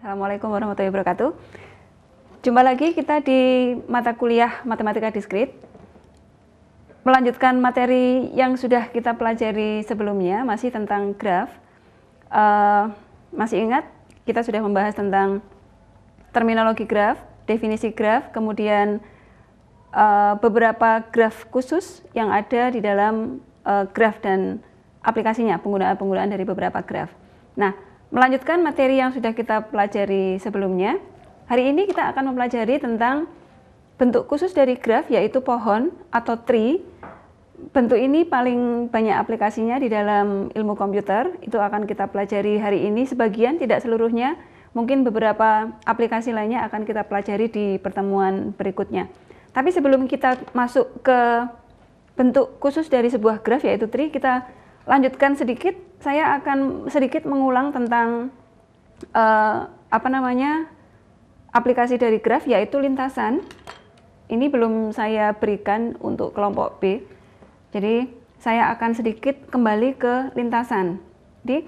Assalamualaikum warahmatullahi wabarakatuh. Jumpa lagi kita di mata kuliah Matematika Diskrit. Melanjutkan materi yang sudah kita pelajari sebelumnya, masih tentang graf. Uh, masih ingat, kita sudah membahas tentang terminologi graf, definisi graf, kemudian uh, beberapa graf khusus yang ada di dalam uh, graf dan aplikasinya, penggunaan-penggunaan dari beberapa graf. Nah, Melanjutkan materi yang sudah kita pelajari sebelumnya, hari ini kita akan mempelajari tentang bentuk khusus dari graf yaitu pohon atau tree. Bentuk ini paling banyak aplikasinya di dalam ilmu komputer, itu akan kita pelajari hari ini sebagian, tidak seluruhnya. Mungkin beberapa aplikasi lainnya akan kita pelajari di pertemuan berikutnya. Tapi sebelum kita masuk ke bentuk khusus dari sebuah graf yaitu tree, kita lanjutkan sedikit, saya akan sedikit mengulang tentang uh, apa namanya aplikasi dari graf yaitu lintasan. Ini belum saya berikan untuk kelompok B. Jadi saya akan sedikit kembali ke lintasan. Jadi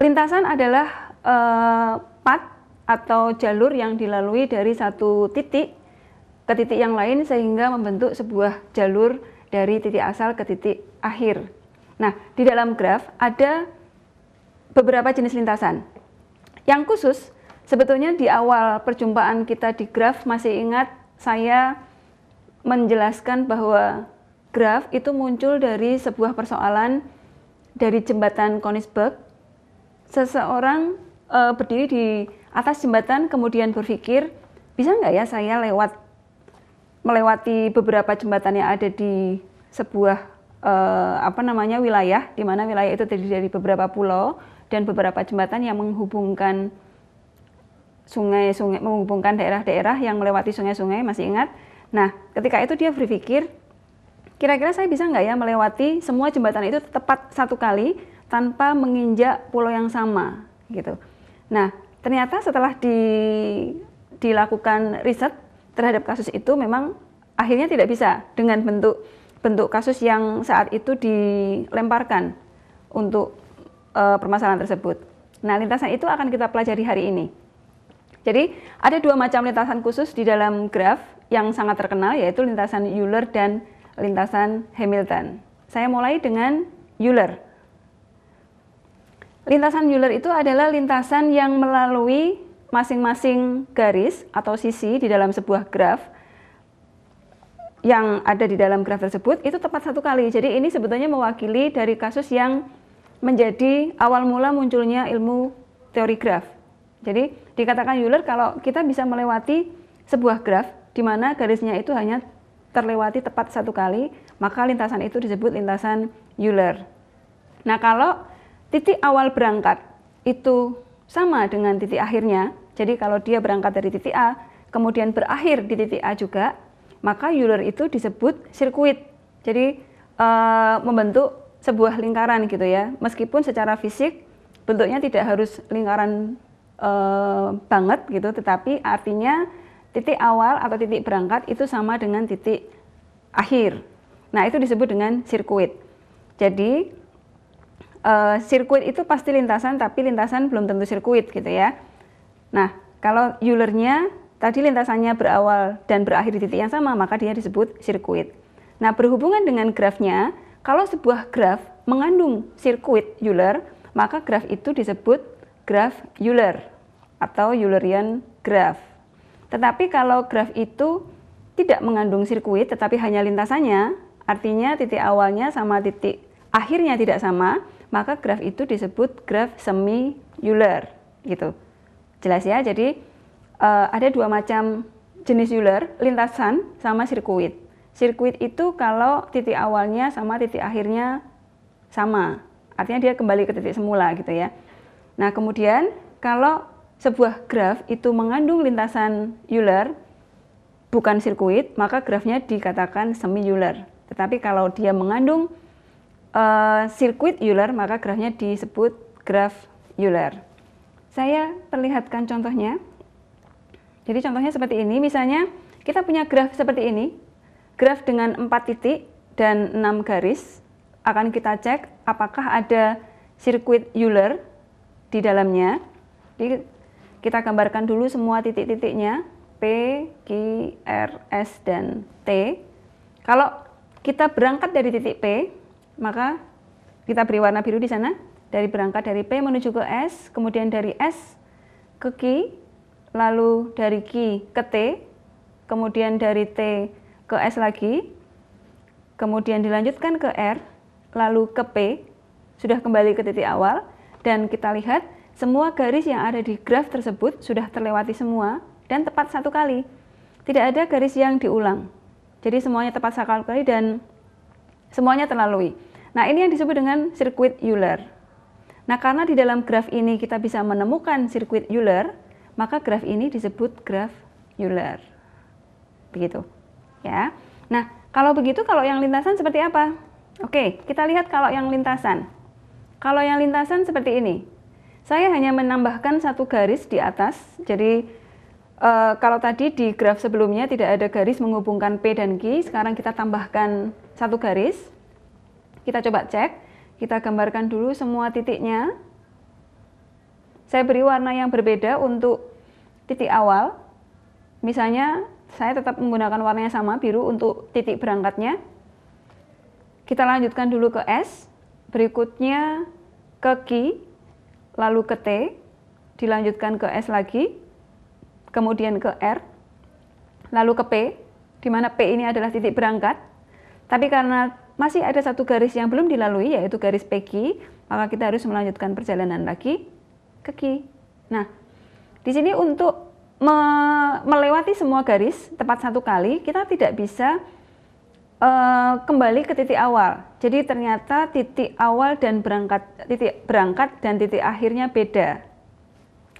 lintasan adalah uh, path atau jalur yang dilalui dari satu titik ke titik yang lain sehingga membentuk sebuah jalur dari titik asal ke titik akhir Nah, di dalam graf ada beberapa jenis lintasan. Yang khusus, sebetulnya di awal perjumpaan kita di graf masih ingat saya menjelaskan bahwa graf itu muncul dari sebuah persoalan dari jembatan Konisberg Seseorang e, berdiri di atas jembatan kemudian berpikir, bisa nggak ya saya lewat melewati beberapa jembatan yang ada di sebuah uh, apa namanya wilayah di mana wilayah itu terdiri dari beberapa pulau dan beberapa jembatan yang menghubungkan sungai-sungai menghubungkan daerah-daerah yang melewati sungai-sungai masih ingat nah ketika itu dia berpikir kira-kira saya bisa nggak ya melewati semua jembatan itu tepat satu kali tanpa menginjak pulau yang sama gitu nah ternyata setelah di, dilakukan riset terhadap kasus itu memang akhirnya tidak bisa dengan bentuk bentuk kasus yang saat itu dilemparkan untuk e, permasalahan tersebut. Nah, lintasan itu akan kita pelajari hari ini. Jadi, ada dua macam lintasan khusus di dalam graf yang sangat terkenal yaitu lintasan Euler dan lintasan Hamilton. Saya mulai dengan Euler. Lintasan Euler itu adalah lintasan yang melalui masing-masing garis atau sisi di dalam sebuah graf yang ada di dalam graf tersebut itu tepat satu kali. Jadi ini sebetulnya mewakili dari kasus yang menjadi awal mula munculnya ilmu teori graf. Jadi dikatakan Euler kalau kita bisa melewati sebuah graf di mana garisnya itu hanya terlewati tepat satu kali, maka lintasan itu disebut lintasan Euler. Nah, kalau titik awal berangkat itu sama dengan titik akhirnya, jadi kalau dia berangkat dari titik A, kemudian berakhir di titik A juga, maka Euler itu disebut sirkuit. Jadi uh, membentuk sebuah lingkaran gitu ya. Meskipun secara fisik bentuknya tidak harus lingkaran uh, banget gitu, tetapi artinya titik awal atau titik berangkat itu sama dengan titik akhir. Nah, itu disebut dengan sirkuit. Jadi uh, sirkuit itu pasti lintasan tapi lintasan belum tentu sirkuit gitu ya. Nah, kalau Eulernya Tadi lintasannya berawal dan berakhir di titik yang sama, maka dia disebut sirkuit. Nah, berhubungan dengan grafnya, kalau sebuah graf mengandung sirkuit Euler, maka graf itu disebut graf Euler atau Eulerian graph. Tetapi kalau graf itu tidak mengandung sirkuit tetapi hanya lintasannya, artinya titik awalnya sama titik akhirnya tidak sama, maka graf itu disebut graf semi Euler gitu. Jelas ya? Jadi uh, ada dua macam jenis Euler, lintasan sama sirkuit. Sirkuit itu kalau titik awalnya sama titik akhirnya sama, artinya dia kembali ke titik semula gitu ya. Nah kemudian kalau sebuah graf itu mengandung lintasan Euler bukan sirkuit, maka grafnya dikatakan semi Euler. Tetapi kalau dia mengandung uh, sirkuit Euler, maka grafnya disebut graf Euler. Saya perlihatkan contohnya. Jadi contohnya seperti ini, misalnya kita punya graf seperti ini, graf dengan 4 titik dan 6 garis, akan kita cek apakah ada sirkuit Euler di dalamnya. Jadi kita gambarkan dulu semua titik-titiknya, P, Q, R, S, dan T. Kalau kita berangkat dari titik P, maka kita beri warna biru di sana, dari berangkat dari P menuju ke S, kemudian dari S ke Q, lalu dari Q ke T, kemudian dari T ke S lagi, kemudian dilanjutkan ke R, lalu ke P, sudah kembali ke titik awal, dan kita lihat semua garis yang ada di graf tersebut sudah terlewati semua dan tepat satu kali. Tidak ada garis yang diulang. Jadi semuanya tepat satu kali dan semuanya terlalui. Nah ini yang disebut dengan sirkuit Euler. Nah karena di dalam graf ini kita bisa menemukan sirkuit Euler, maka graf ini disebut graf Euler. Begitu. Ya. Nah, kalau begitu kalau yang lintasan seperti apa? Oke, kita lihat kalau yang lintasan. Kalau yang lintasan seperti ini. Saya hanya menambahkan satu garis di atas. Jadi e, kalau tadi di graf sebelumnya tidak ada garis menghubungkan P dan G, sekarang kita tambahkan satu garis. Kita coba cek. Kita gambarkan dulu semua titiknya saya beri warna yang berbeda untuk titik awal. Misalnya saya tetap menggunakan warna yang sama biru untuk titik berangkatnya. Kita lanjutkan dulu ke S, berikutnya ke Q, lalu ke T, dilanjutkan ke S lagi, kemudian ke R, lalu ke P, di mana P ini adalah titik berangkat. Tapi karena masih ada satu garis yang belum dilalui, yaitu garis PQ, maka kita harus melanjutkan perjalanan lagi ke kiri. Nah, di sini untuk me melewati semua garis tepat satu kali, kita tidak bisa uh, kembali ke titik awal. Jadi ternyata titik awal dan berangkat titik berangkat dan titik akhirnya beda.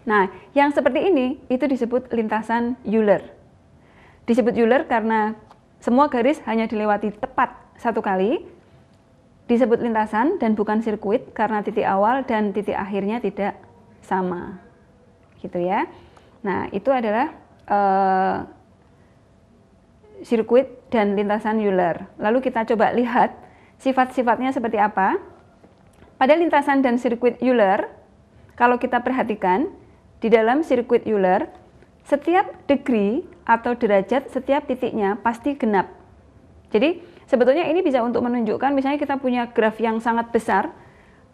Nah, yang seperti ini itu disebut lintasan Euler. Disebut Euler karena semua garis hanya dilewati tepat satu kali. Disebut lintasan dan bukan sirkuit karena titik awal dan titik akhirnya tidak sama gitu ya nah itu adalah uh, sirkuit dan lintasan Euler lalu kita coba lihat sifat-sifatnya seperti apa pada lintasan dan sirkuit Euler kalau kita perhatikan di dalam sirkuit Euler setiap degree atau derajat setiap titiknya pasti genap jadi sebetulnya ini bisa untuk menunjukkan misalnya kita punya graf yang sangat besar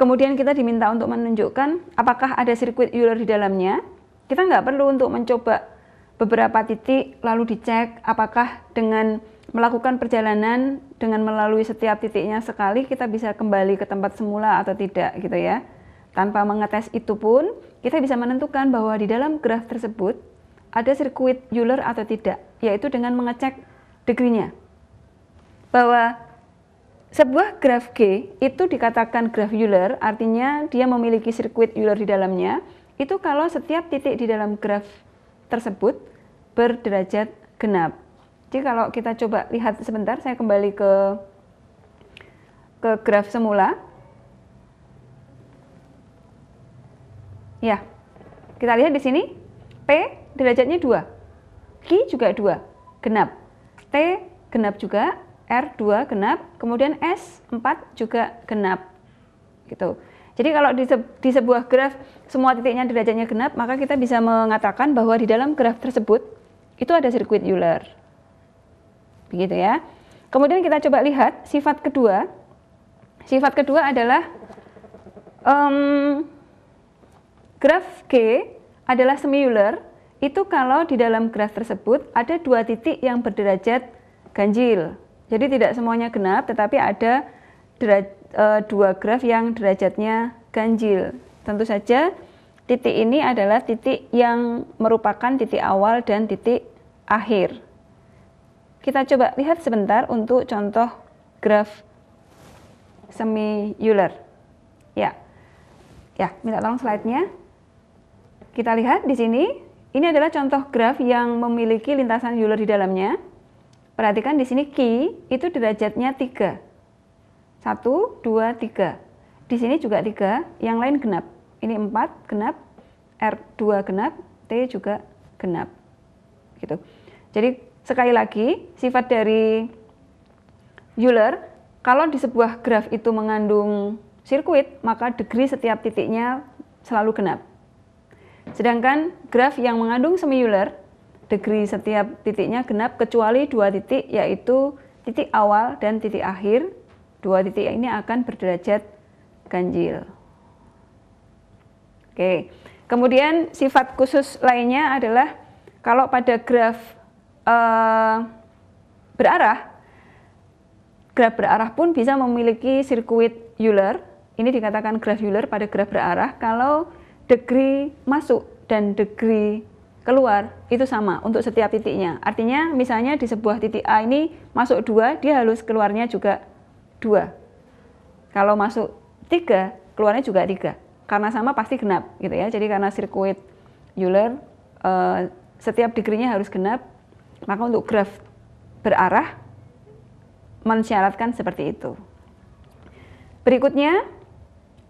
Kemudian kita diminta untuk menunjukkan apakah ada sirkuit Euler di dalamnya. Kita nggak perlu untuk mencoba beberapa titik lalu dicek apakah dengan melakukan perjalanan dengan melalui setiap titiknya sekali kita bisa kembali ke tempat semula atau tidak gitu ya. Tanpa mengetes itu pun kita bisa menentukan bahwa di dalam graf tersebut ada sirkuit Euler atau tidak, yaitu dengan mengecek degree Bahwa sebuah graf G itu dikatakan graf Euler, artinya dia memiliki sirkuit Euler di dalamnya. Itu kalau setiap titik di dalam graf tersebut berderajat genap. Jadi kalau kita coba lihat sebentar, saya kembali ke ke graf semula. Ya, kita lihat di sini P derajatnya 2, Q juga 2, genap. T genap juga, R2 genap, kemudian S4 juga genap. Gitu. Jadi kalau di, di sebuah graf semua titiknya derajatnya genap, maka kita bisa mengatakan bahwa di dalam graf tersebut itu ada sirkuit Euler. Begitu ya. Kemudian kita coba lihat sifat kedua. Sifat kedua adalah um, graf G adalah semi Euler. Itu kalau di dalam graf tersebut ada dua titik yang berderajat ganjil. Jadi tidak semuanya genap, tetapi ada e, dua graf yang derajatnya ganjil. Tentu saja titik ini adalah titik yang merupakan titik awal dan titik akhir. Kita coba lihat sebentar untuk contoh graf semi Euler. Ya. Ya, minta tolong slide-nya. Kita lihat di sini, ini adalah contoh graf yang memiliki lintasan Euler di dalamnya. Perhatikan di sini Ki itu derajatnya 3. 1, 2, 3. Di sini juga 3, yang lain genap. Ini 4 genap, R2 genap, T juga genap. Gitu. Jadi sekali lagi sifat dari Euler kalau di sebuah graf itu mengandung sirkuit maka degree setiap titiknya selalu genap. Sedangkan graf yang mengandung semi Euler degree setiap titiknya genap kecuali dua titik yaitu titik awal dan titik akhir. Dua titik ini akan berderajat ganjil. Oke. Kemudian sifat khusus lainnya adalah kalau pada graf eh, berarah graf berarah pun bisa memiliki sirkuit Euler. Ini dikatakan graf Euler pada graf berarah kalau degree masuk dan degree keluar itu sama untuk setiap titiknya. Artinya misalnya di sebuah titik A ini masuk dua, dia halus keluarnya juga dua. Kalau masuk tiga, keluarnya juga tiga. Karena sama pasti genap gitu ya. Jadi karena sirkuit Euler eh, setiap degree harus genap, maka untuk graf berarah mensyaratkan seperti itu. Berikutnya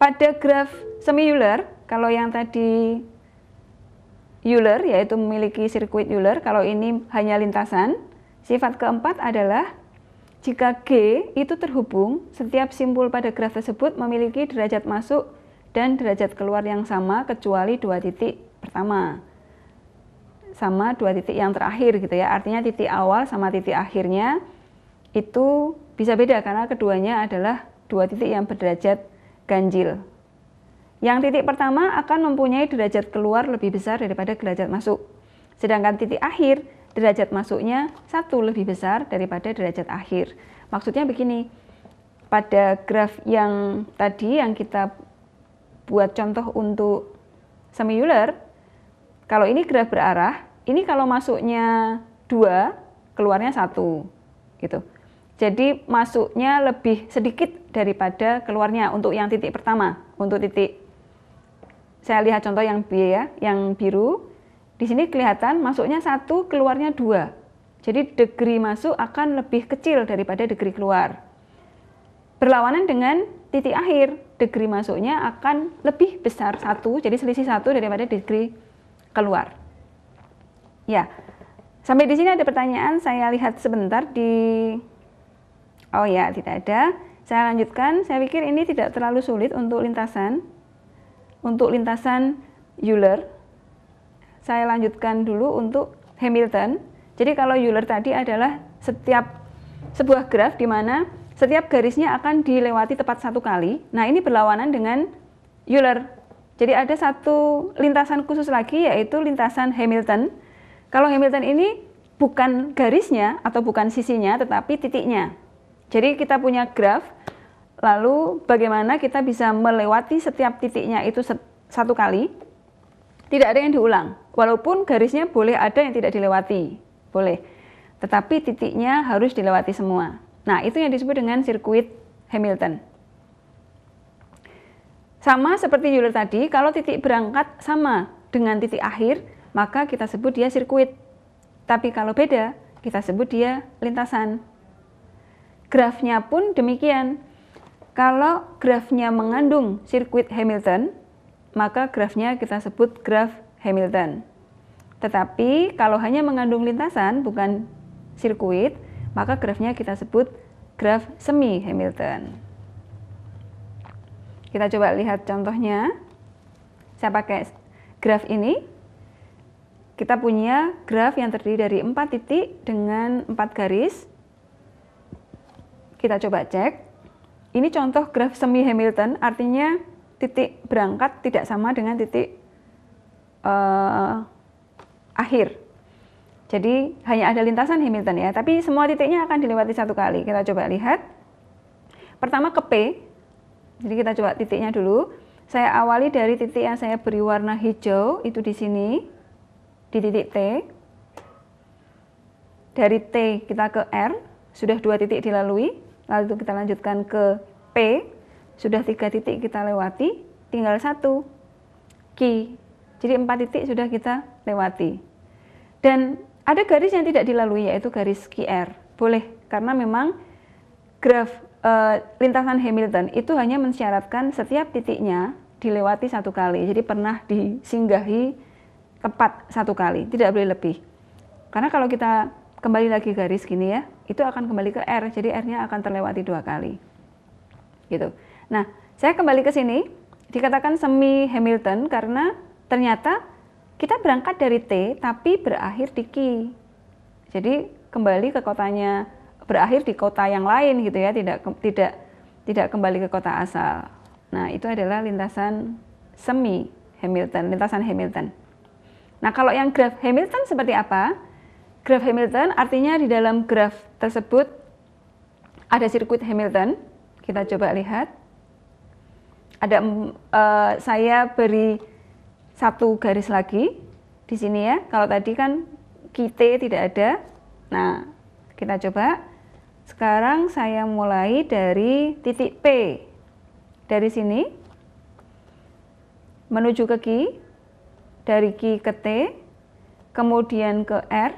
pada graf semi Euler, kalau yang tadi Euler yaitu memiliki sirkuit Euler kalau ini hanya lintasan. Sifat keempat adalah jika G itu terhubung, setiap simpul pada graf tersebut memiliki derajat masuk dan derajat keluar yang sama kecuali dua titik pertama. Sama dua titik yang terakhir gitu ya. Artinya titik awal sama titik akhirnya itu bisa beda karena keduanya adalah dua titik yang berderajat ganjil. Yang titik pertama akan mempunyai derajat keluar lebih besar daripada derajat masuk. Sedangkan titik akhir, derajat masuknya satu lebih besar daripada derajat akhir. Maksudnya begini, pada graf yang tadi yang kita buat contoh untuk semiuler, kalau ini graf berarah, ini kalau masuknya dua, keluarnya satu, gitu. Jadi masuknya lebih sedikit daripada keluarnya untuk yang titik pertama, untuk titik saya lihat contoh yang B ya, yang biru. Di sini kelihatan masuknya satu, keluarnya dua. Jadi degree masuk akan lebih kecil daripada degree keluar. Berlawanan dengan titik akhir, degree masuknya akan lebih besar satu, jadi selisih satu daripada degree keluar. Ya, sampai di sini ada pertanyaan. Saya lihat sebentar di, oh ya tidak ada. Saya lanjutkan. Saya pikir ini tidak terlalu sulit untuk lintasan untuk lintasan Euler. Saya lanjutkan dulu untuk Hamilton. Jadi kalau Euler tadi adalah setiap sebuah graf di mana setiap garisnya akan dilewati tepat satu kali. Nah ini berlawanan dengan Euler. Jadi ada satu lintasan khusus lagi yaitu lintasan Hamilton. Kalau Hamilton ini bukan garisnya atau bukan sisinya tetapi titiknya. Jadi kita punya graf Lalu bagaimana kita bisa melewati setiap titiknya itu satu kali? Tidak ada yang diulang. Walaupun garisnya boleh ada yang tidak dilewati. Boleh. Tetapi titiknya harus dilewati semua. Nah, itu yang disebut dengan sirkuit Hamilton. Sama seperti Euler tadi, kalau titik berangkat sama dengan titik akhir, maka kita sebut dia sirkuit. Tapi kalau beda, kita sebut dia lintasan. Grafnya pun demikian. Kalau grafnya mengandung sirkuit Hamilton, maka grafnya kita sebut graf Hamilton. Tetapi kalau hanya mengandung lintasan, bukan sirkuit, maka grafnya kita sebut graf semi Hamilton. Kita coba lihat contohnya. Saya pakai graf ini. Kita punya graf yang terdiri dari 4 titik dengan 4 garis. Kita coba cek ini contoh graf semi Hamilton, artinya titik berangkat tidak sama dengan titik uh, akhir. Jadi hanya ada lintasan Hamilton ya, tapi semua titiknya akan dilewati satu kali. Kita coba lihat. Pertama ke P. Jadi kita coba titiknya dulu. Saya awali dari titik yang saya beri warna hijau itu di sini di titik T. Dari T kita ke R, sudah dua titik dilalui lalu kita lanjutkan ke P, sudah tiga titik kita lewati, tinggal satu, Q. Jadi empat titik sudah kita lewati. Dan ada garis yang tidak dilalui yaitu garis QR. Boleh, karena memang graf e, lintasan Hamilton itu hanya mensyaratkan setiap titiknya dilewati satu kali. Jadi pernah disinggahi tepat satu kali, tidak boleh lebih. Karena kalau kita kembali lagi garis gini ya, itu akan kembali ke R, jadi R-nya akan terlewati dua kali. Gitu. Nah, saya kembali ke sini, dikatakan semi Hamilton karena ternyata kita berangkat dari T tapi berakhir di Q. Jadi kembali ke kotanya berakhir di kota yang lain gitu ya, tidak tidak tidak kembali ke kota asal. Nah, itu adalah lintasan semi Hamilton, lintasan Hamilton. Nah, kalau yang graf Hamilton seperti apa? graf Hamilton artinya di dalam graf tersebut ada sirkuit Hamilton. Kita coba lihat. Ada uh, saya beri satu garis lagi di sini ya. Kalau tadi kan kita tidak ada. Nah, kita coba. Sekarang saya mulai dari titik P. Dari sini menuju ke Q, dari Q ke T, kemudian ke R,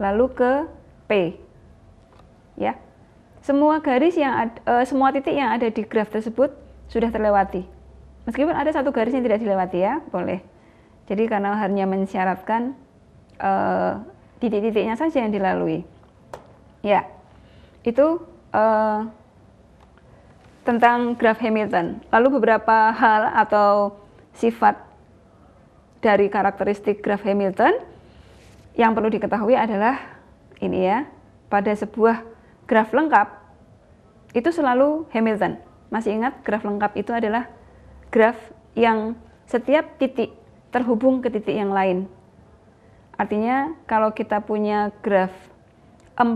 lalu ke P. Ya. Semua garis yang ada, eh, semua titik yang ada di graf tersebut sudah terlewati. Meskipun ada satu garis yang tidak dilewati ya, boleh. Jadi karena hanya mensyaratkan eh, titik-titiknya saja yang dilalui. Ya. Itu eh, tentang graf Hamilton. Lalu beberapa hal atau sifat dari karakteristik graf Hamilton yang perlu diketahui adalah ini ya, pada sebuah graf lengkap itu selalu Hamilton. Masih ingat graf lengkap itu adalah graf yang setiap titik terhubung ke titik yang lain. Artinya kalau kita punya graf 4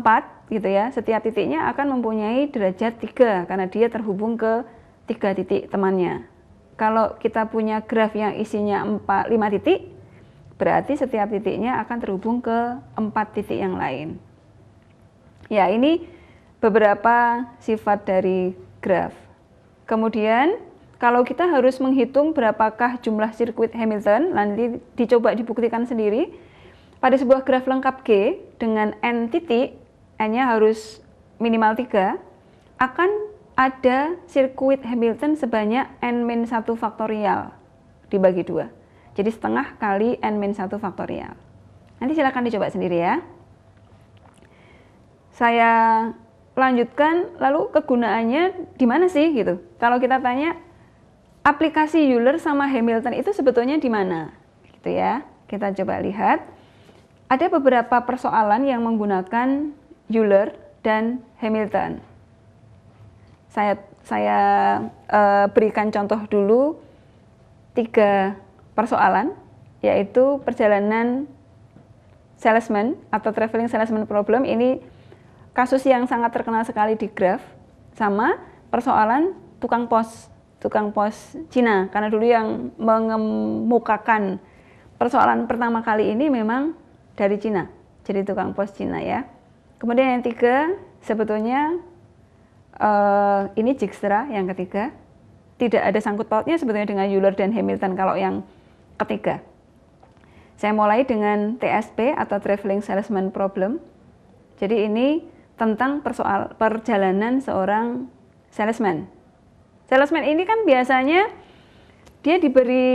gitu ya, setiap titiknya akan mempunyai derajat 3 karena dia terhubung ke tiga titik temannya. Kalau kita punya graf yang isinya 4, 5 titik, berarti setiap titiknya akan terhubung ke empat titik yang lain. Ya, ini beberapa sifat dari graf. Kemudian, kalau kita harus menghitung berapakah jumlah sirkuit Hamilton, nah, nanti dicoba dibuktikan sendiri. Pada sebuah graf lengkap G dengan N titik, N-nya harus minimal 3, akan ada sirkuit Hamilton sebanyak N-1 faktorial dibagi dua. Jadi setengah kali n min 1 faktorial. Nanti silahkan dicoba sendiri ya. Saya lanjutkan, lalu kegunaannya di mana sih gitu? Kalau kita tanya aplikasi Euler sama Hamilton itu sebetulnya di mana? Gitu ya. Kita coba lihat. Ada beberapa persoalan yang menggunakan Euler dan Hamilton. Saya saya e, berikan contoh dulu tiga persoalan yaitu perjalanan salesman atau traveling salesman problem ini kasus yang sangat terkenal sekali di Graph sama persoalan tukang pos tukang pos Cina karena dulu yang mengemukakan persoalan pertama kali ini memang dari Cina jadi tukang pos Cina ya kemudian yang tiga sebetulnya uh, ini Jigstra yang ketiga tidak ada sangkut pautnya sebetulnya dengan Euler dan Hamilton kalau yang ketiga. Saya mulai dengan TSP atau Traveling Salesman Problem. Jadi ini tentang persoal perjalanan seorang salesman. Salesman ini kan biasanya dia diberi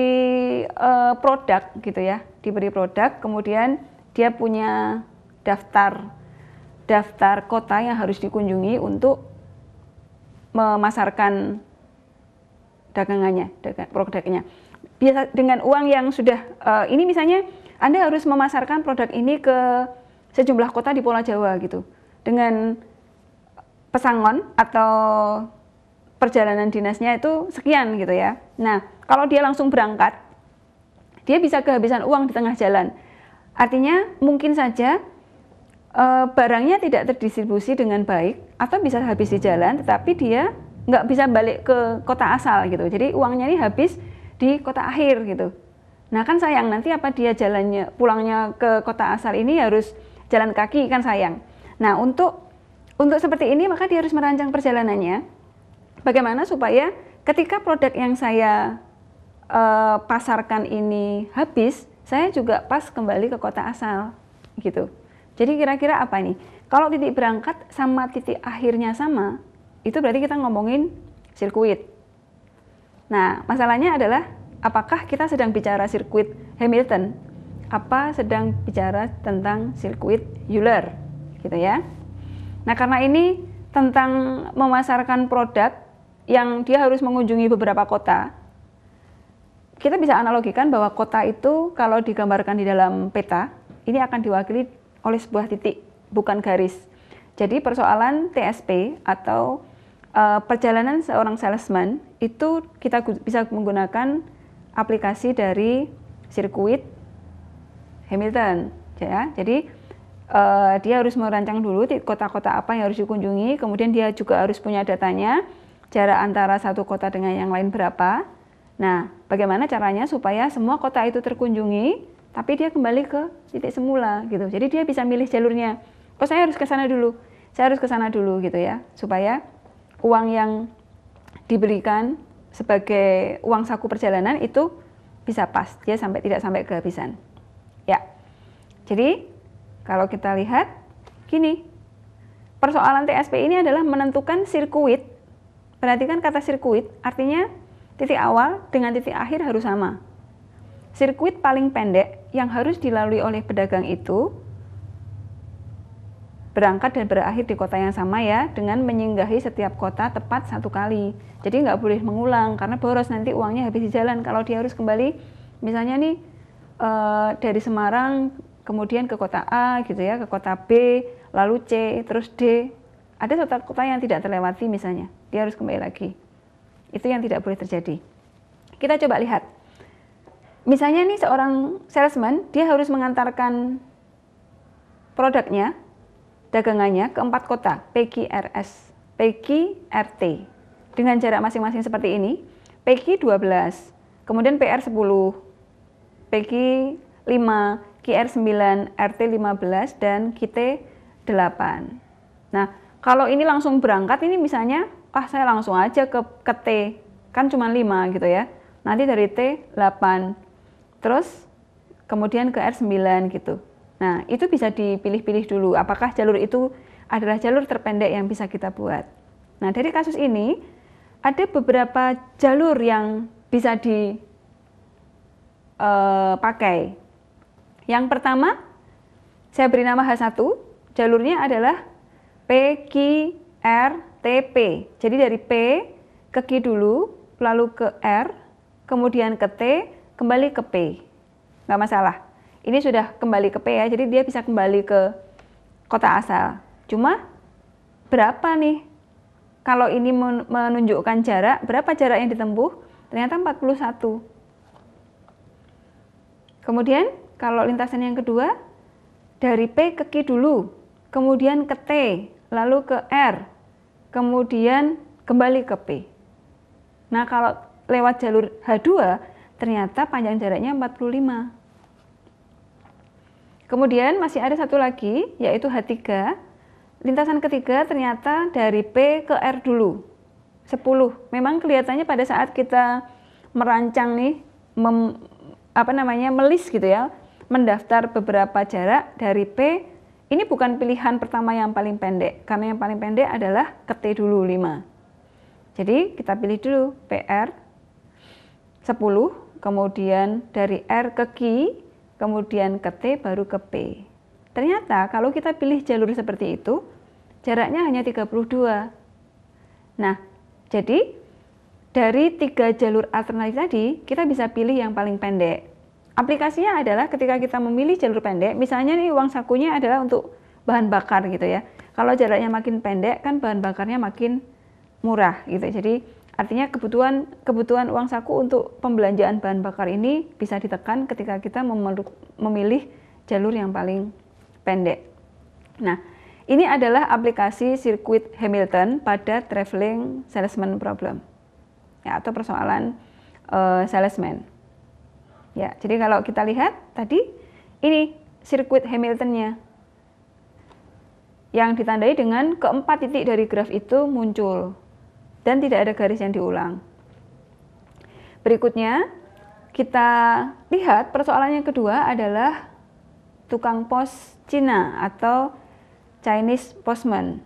uh, produk gitu ya, diberi produk, kemudian dia punya daftar daftar kota yang harus dikunjungi untuk memasarkan dagangannya, produknya biasa dengan uang yang sudah uh, ini misalnya Anda harus memasarkan produk ini ke sejumlah kota di Pulau Jawa gitu. Dengan pesangon atau perjalanan dinasnya itu sekian gitu ya. Nah, kalau dia langsung berangkat, dia bisa kehabisan uang di tengah jalan. Artinya mungkin saja e, barangnya tidak terdistribusi dengan baik atau bisa habis di jalan, tetapi dia nggak bisa balik ke kota asal gitu. Jadi uangnya ini habis di kota akhir gitu. Nah kan sayang nanti apa dia jalannya pulangnya ke kota asal ini harus jalan kaki kan sayang. Nah untuk untuk seperti ini maka dia harus merancang perjalanannya. Bagaimana supaya ketika produk yang saya uh, pasarkan ini habis, saya juga pas kembali ke kota asal gitu. Jadi kira-kira apa ini Kalau titik berangkat sama titik akhirnya sama, itu berarti kita ngomongin sirkuit. Nah, masalahnya adalah apakah kita sedang bicara sirkuit Hamilton? Apa sedang bicara tentang sirkuit Euler? Gitu ya. Nah, karena ini tentang memasarkan produk yang dia harus mengunjungi beberapa kota, kita bisa analogikan bahwa kota itu kalau digambarkan di dalam peta, ini akan diwakili oleh sebuah titik, bukan garis. Jadi persoalan TSP atau uh, perjalanan seorang salesman itu kita bisa menggunakan aplikasi dari sirkuit Hamilton ya. Jadi uh, dia harus merancang dulu kota-kota apa yang harus dikunjungi, kemudian dia juga harus punya datanya jarak antara satu kota dengan yang lain berapa. Nah, bagaimana caranya supaya semua kota itu terkunjungi tapi dia kembali ke titik semula gitu. Jadi dia bisa milih jalurnya. Oh, saya harus ke sana dulu. Saya harus ke sana dulu gitu ya, supaya uang yang diberikan sebagai uang saku perjalanan itu bisa pas, dia sampai tidak sampai kehabisan. Ya. Jadi kalau kita lihat gini. Persoalan TSP ini adalah menentukan sirkuit. Perhatikan kata sirkuit, artinya titik awal dengan titik akhir harus sama. Sirkuit paling pendek yang harus dilalui oleh pedagang itu berangkat dan berakhir di kota yang sama ya dengan menyinggahi setiap kota tepat satu kali. Jadi nggak boleh mengulang karena boros nanti uangnya habis di jalan. Kalau dia harus kembali, misalnya nih uh, dari Semarang kemudian ke kota A gitu ya, ke kota B, lalu C, terus D. Ada satu kota yang tidak terlewati misalnya, dia harus kembali lagi. Itu yang tidak boleh terjadi. Kita coba lihat. Misalnya nih seorang salesman, dia harus mengantarkan produknya dagangannya ke empat kota PKRS, PKRT. Dengan jarak masing-masing seperti ini, PK 12, kemudian PR 10, PK 5, QR 9, RT 15, dan KT 8. Nah, kalau ini langsung berangkat, ini misalnya, ah saya langsung aja ke, ke T, kan cuma 5 gitu ya. Nanti dari T 8, terus kemudian ke R9 gitu. Nah, itu bisa dipilih-pilih dulu apakah jalur itu adalah jalur terpendek yang bisa kita buat. Nah, dari kasus ini ada beberapa jalur yang bisa dipakai. Eh, yang pertama, saya beri nama H1, jalurnya adalah P, Q, R, T, P. Jadi dari P ke Q dulu, lalu ke R, kemudian ke T, kembali ke P. Nggak masalah ini sudah kembali ke P ya, jadi dia bisa kembali ke kota asal. Cuma berapa nih? Kalau ini menunjukkan jarak, berapa jarak yang ditempuh? Ternyata 41. Kemudian kalau lintasan yang kedua, dari P ke Q dulu, kemudian ke T, lalu ke R, kemudian kembali ke P. Nah kalau lewat jalur H2, ternyata panjang jaraknya 45. Kemudian masih ada satu lagi yaitu H3. Lintasan ketiga ternyata dari P ke R dulu. 10. Memang kelihatannya pada saat kita merancang nih mem, apa namanya melis gitu ya, mendaftar beberapa jarak dari P ini bukan pilihan pertama yang paling pendek karena yang paling pendek adalah ke T dulu 5. Jadi kita pilih dulu PR 10, kemudian dari R ke Q kemudian ke T, baru ke P. Ternyata kalau kita pilih jalur seperti itu, jaraknya hanya 32. Nah, jadi dari tiga jalur alternatif tadi, kita bisa pilih yang paling pendek. Aplikasinya adalah ketika kita memilih jalur pendek, misalnya nih uang sakunya adalah untuk bahan bakar gitu ya. Kalau jaraknya makin pendek, kan bahan bakarnya makin murah gitu. Jadi Artinya kebutuhan kebutuhan uang saku untuk pembelanjaan bahan bakar ini bisa ditekan ketika kita memilih jalur yang paling pendek. Nah, ini adalah aplikasi sirkuit Hamilton pada traveling salesman problem. Ya, atau persoalan uh, salesman. Ya, jadi kalau kita lihat tadi ini sirkuit Hamiltonnya yang ditandai dengan keempat titik dari graf itu muncul dan tidak ada garis yang diulang. Berikutnya, kita lihat persoalan yang kedua adalah tukang pos Cina atau Chinese postman.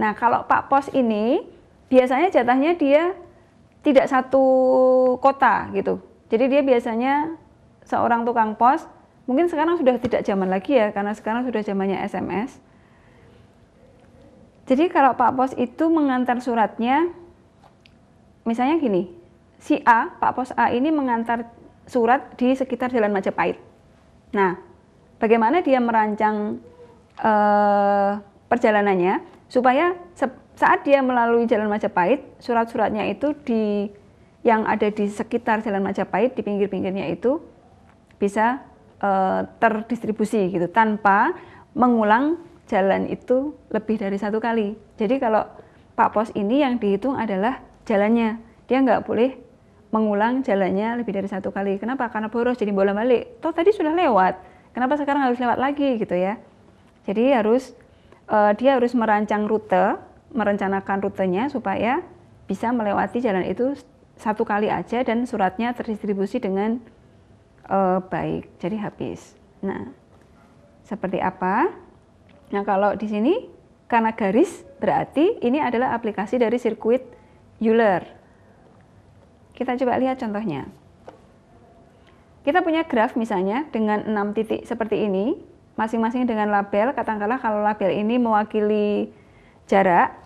Nah, kalau Pak Pos ini biasanya jatahnya dia tidak satu kota gitu. Jadi dia biasanya seorang tukang pos, mungkin sekarang sudah tidak zaman lagi ya karena sekarang sudah zamannya SMS jadi kalau Pak Pos itu mengantar suratnya, misalnya gini, si A, Pak Pos A ini mengantar surat di sekitar Jalan Majapahit. Nah, bagaimana dia merancang eh, perjalanannya supaya saat dia melalui Jalan Majapahit, surat-suratnya itu di yang ada di sekitar Jalan Majapahit di pinggir-pinggirnya itu bisa eh, terdistribusi gitu tanpa mengulang jalan itu lebih dari satu kali. Jadi kalau Pak Pos ini yang dihitung adalah jalannya. Dia nggak boleh mengulang jalannya lebih dari satu kali. Kenapa? Karena boros jadi bola balik. Toh tadi sudah lewat, kenapa sekarang harus lewat lagi gitu ya? Jadi harus uh, dia harus merancang rute, merencanakan rutenya supaya bisa melewati jalan itu satu kali aja dan suratnya terdistribusi dengan uh, baik. Jadi habis. Nah, seperti apa? Nah, kalau di sini karena garis berarti ini adalah aplikasi dari sirkuit Euler. Kita coba lihat contohnya. Kita punya graf misalnya dengan 6 titik seperti ini, masing-masing dengan label, katakanlah kalau label ini mewakili jarak,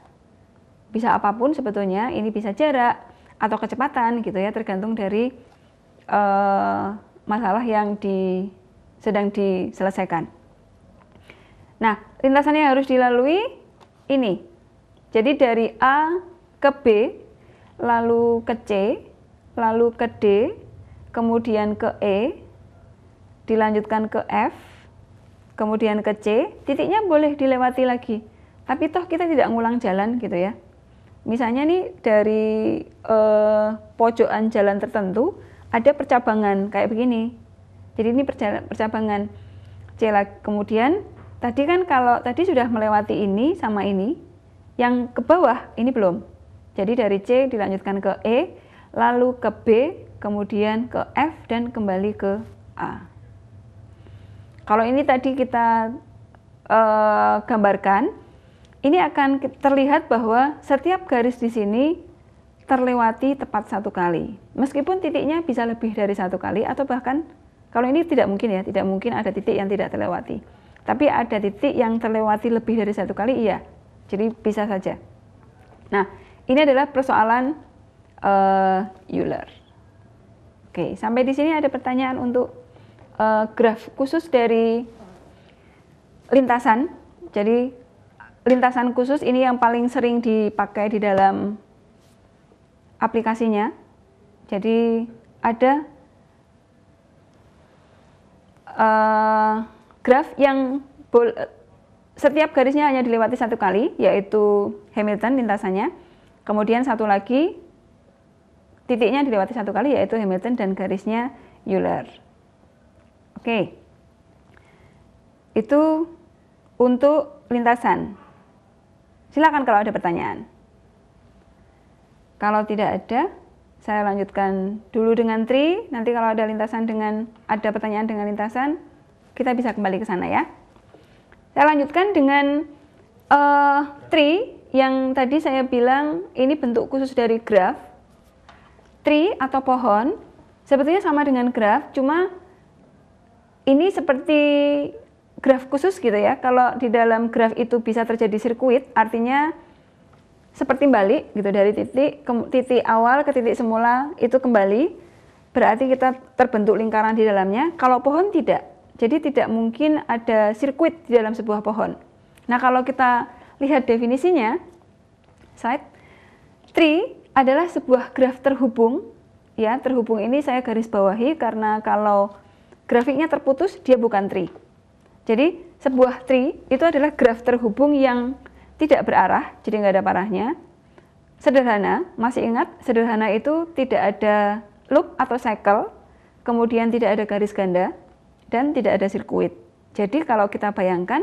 bisa apapun sebetulnya, ini bisa jarak atau kecepatan gitu ya, tergantung dari uh, masalah yang di, sedang diselesaikan. Nah, lintasan yang harus dilalui ini. Jadi dari A ke B, lalu ke C, lalu ke D, kemudian ke E, dilanjutkan ke F, kemudian ke C, titiknya boleh dilewati lagi. Tapi toh kita tidak ngulang jalan gitu ya. Misalnya nih dari eh, pojokan jalan tertentu ada percabangan kayak begini. Jadi ini percabangan. C lagi, kemudian Tadi kan kalau tadi sudah melewati ini sama ini, yang ke bawah ini belum. Jadi dari C dilanjutkan ke E, lalu ke B, kemudian ke F dan kembali ke A. Kalau ini tadi kita uh, gambarkan, ini akan terlihat bahwa setiap garis di sini terlewati tepat satu kali. Meskipun titiknya bisa lebih dari satu kali atau bahkan kalau ini tidak mungkin ya, tidak mungkin ada titik yang tidak terlewati. Tapi ada titik yang terlewati lebih dari satu kali, iya. Jadi bisa saja. Nah, ini adalah persoalan uh, Euler. Oke, sampai di sini ada pertanyaan untuk uh, graf khusus dari lintasan. Jadi lintasan khusus ini yang paling sering dipakai di dalam aplikasinya. Jadi ada uh, graf yang setiap garisnya hanya dilewati satu kali, yaitu Hamilton lintasannya. Kemudian satu lagi titiknya dilewati satu kali, yaitu Hamilton dan garisnya Euler. Oke, itu untuk lintasan. Silakan kalau ada pertanyaan. Kalau tidak ada, saya lanjutkan dulu dengan tri. Nanti kalau ada lintasan dengan ada pertanyaan dengan lintasan, kita bisa kembali ke sana ya. Saya lanjutkan dengan uh, tree yang tadi saya bilang ini bentuk khusus dari graf. Tree atau pohon sepertinya sama dengan graf, cuma ini seperti graf khusus gitu ya. Kalau di dalam graf itu bisa terjadi sirkuit, artinya seperti balik gitu dari titik ke titik awal ke titik semula itu kembali berarti kita terbentuk lingkaran di dalamnya. Kalau pohon tidak, jadi tidak mungkin ada sirkuit di dalam sebuah pohon. Nah, kalau kita lihat definisinya, side tree adalah sebuah graf terhubung. Ya, terhubung ini saya garis bawahi karena kalau grafiknya terputus dia bukan tree. Jadi, sebuah tree itu adalah graf terhubung yang tidak berarah, jadi nggak ada parahnya. Sederhana, masih ingat, sederhana itu tidak ada loop atau cycle, kemudian tidak ada garis ganda, dan tidak ada sirkuit. Jadi kalau kita bayangkan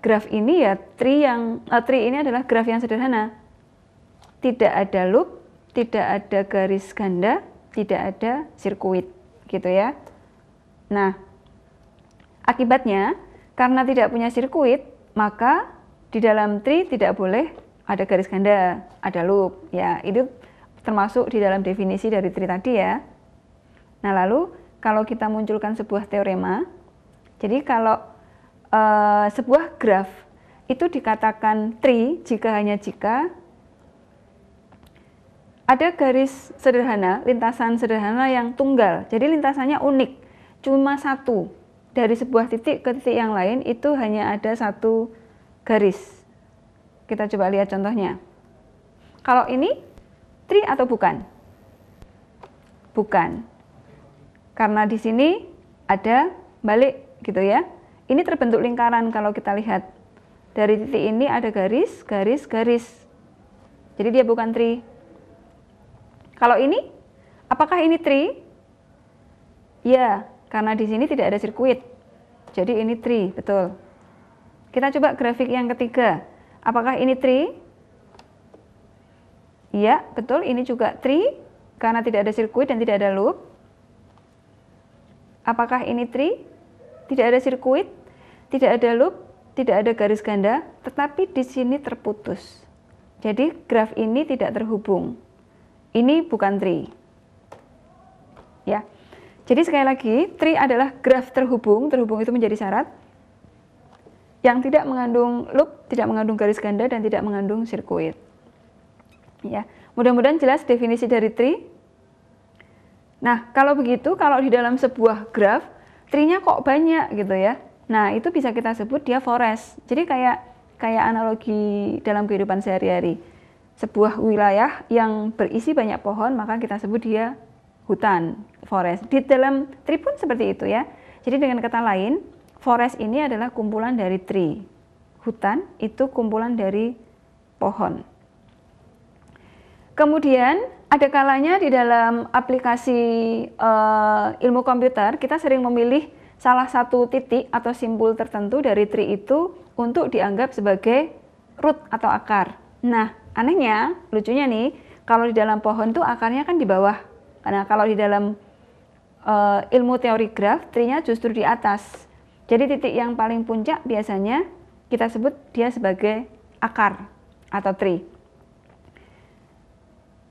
graf ini ya tri yang uh, tri ini adalah graf yang sederhana. Tidak ada loop, tidak ada garis ganda, tidak ada sirkuit gitu ya. Nah, akibatnya karena tidak punya sirkuit, maka di dalam tri tidak boleh ada garis ganda, ada loop ya. Itu termasuk di dalam definisi dari tri tadi ya. Nah, lalu kalau kita munculkan sebuah teorema, jadi kalau uh, sebuah graf itu dikatakan tri jika hanya jika ada garis sederhana, lintasan sederhana yang tunggal. Jadi lintasannya unik, cuma satu. Dari sebuah titik ke titik yang lain itu hanya ada satu garis. Kita coba lihat contohnya. Kalau ini tri atau bukan? Bukan karena di sini ada balik gitu ya. Ini terbentuk lingkaran kalau kita lihat. Dari titik ini ada garis, garis, garis. Jadi dia bukan tri. Kalau ini, apakah ini tri? Ya, karena di sini tidak ada sirkuit. Jadi ini tri, betul. Kita coba grafik yang ketiga. Apakah ini tri? Ya, betul. Ini juga tri karena tidak ada sirkuit dan tidak ada loop. Apakah ini tri? Tidak ada sirkuit, tidak ada loop, tidak ada garis ganda, tetapi di sini terputus. Jadi graf ini tidak terhubung. Ini bukan tri. Ya. Jadi sekali lagi, tri adalah graf terhubung, terhubung itu menjadi syarat yang tidak mengandung loop, tidak mengandung garis ganda dan tidak mengandung sirkuit. Ya. Mudah-mudahan jelas definisi dari tree. Nah, kalau begitu, kalau di dalam sebuah graf, trinya kok banyak gitu ya. Nah, itu bisa kita sebut dia forest. Jadi kayak kayak analogi dalam kehidupan sehari-hari. Sebuah wilayah yang berisi banyak pohon, maka kita sebut dia hutan, forest. Di dalam tree pun seperti itu ya. Jadi dengan kata lain, forest ini adalah kumpulan dari tree. Hutan itu kumpulan dari pohon. Kemudian ada kalanya di dalam aplikasi uh, ilmu komputer kita sering memilih salah satu titik atau simbol tertentu dari tree itu untuk dianggap sebagai root atau akar. Nah, anehnya, lucunya nih, kalau di dalam pohon tuh akarnya kan di bawah. Karena kalau di dalam uh, ilmu teori graf, tree-nya justru di atas. Jadi titik yang paling puncak biasanya kita sebut dia sebagai akar atau tree.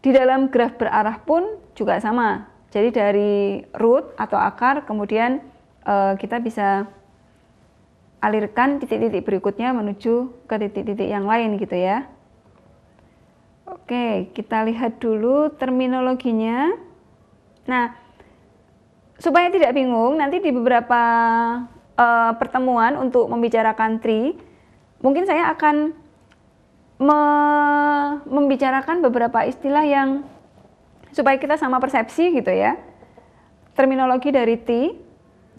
Di dalam graf berarah pun juga sama. Jadi dari root atau akar kemudian uh, kita bisa alirkan titik-titik berikutnya menuju ke titik-titik yang lain gitu ya. Oke, kita lihat dulu terminologinya. Nah, supaya tidak bingung, nanti di beberapa uh, pertemuan untuk membicarakan tree, mungkin saya akan me membicarakan beberapa istilah yang supaya kita sama persepsi gitu ya. Terminologi dari T.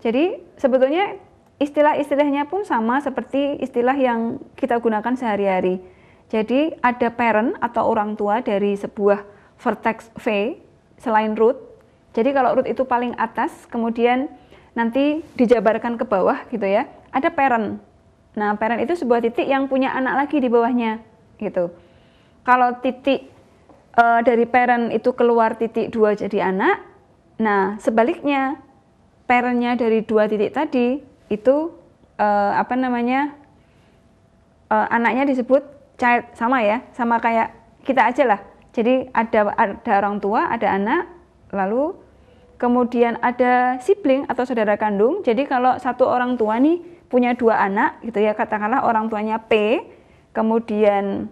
Jadi sebetulnya istilah-istilahnya pun sama seperti istilah yang kita gunakan sehari-hari. Jadi ada parent atau orang tua dari sebuah vertex V selain root. Jadi kalau root itu paling atas, kemudian nanti dijabarkan ke bawah gitu ya. Ada parent. Nah, parent itu sebuah titik yang punya anak lagi di bawahnya gitu. Kalau titik e, dari parent itu keluar titik dua jadi anak, nah sebaliknya parentnya dari dua titik tadi itu e, apa namanya e, anaknya disebut child sama ya, sama kayak kita aja lah. Jadi ada ada orang tua, ada anak, lalu kemudian ada sibling atau saudara kandung. Jadi kalau satu orang tua nih punya dua anak gitu ya katakanlah orang tuanya P kemudian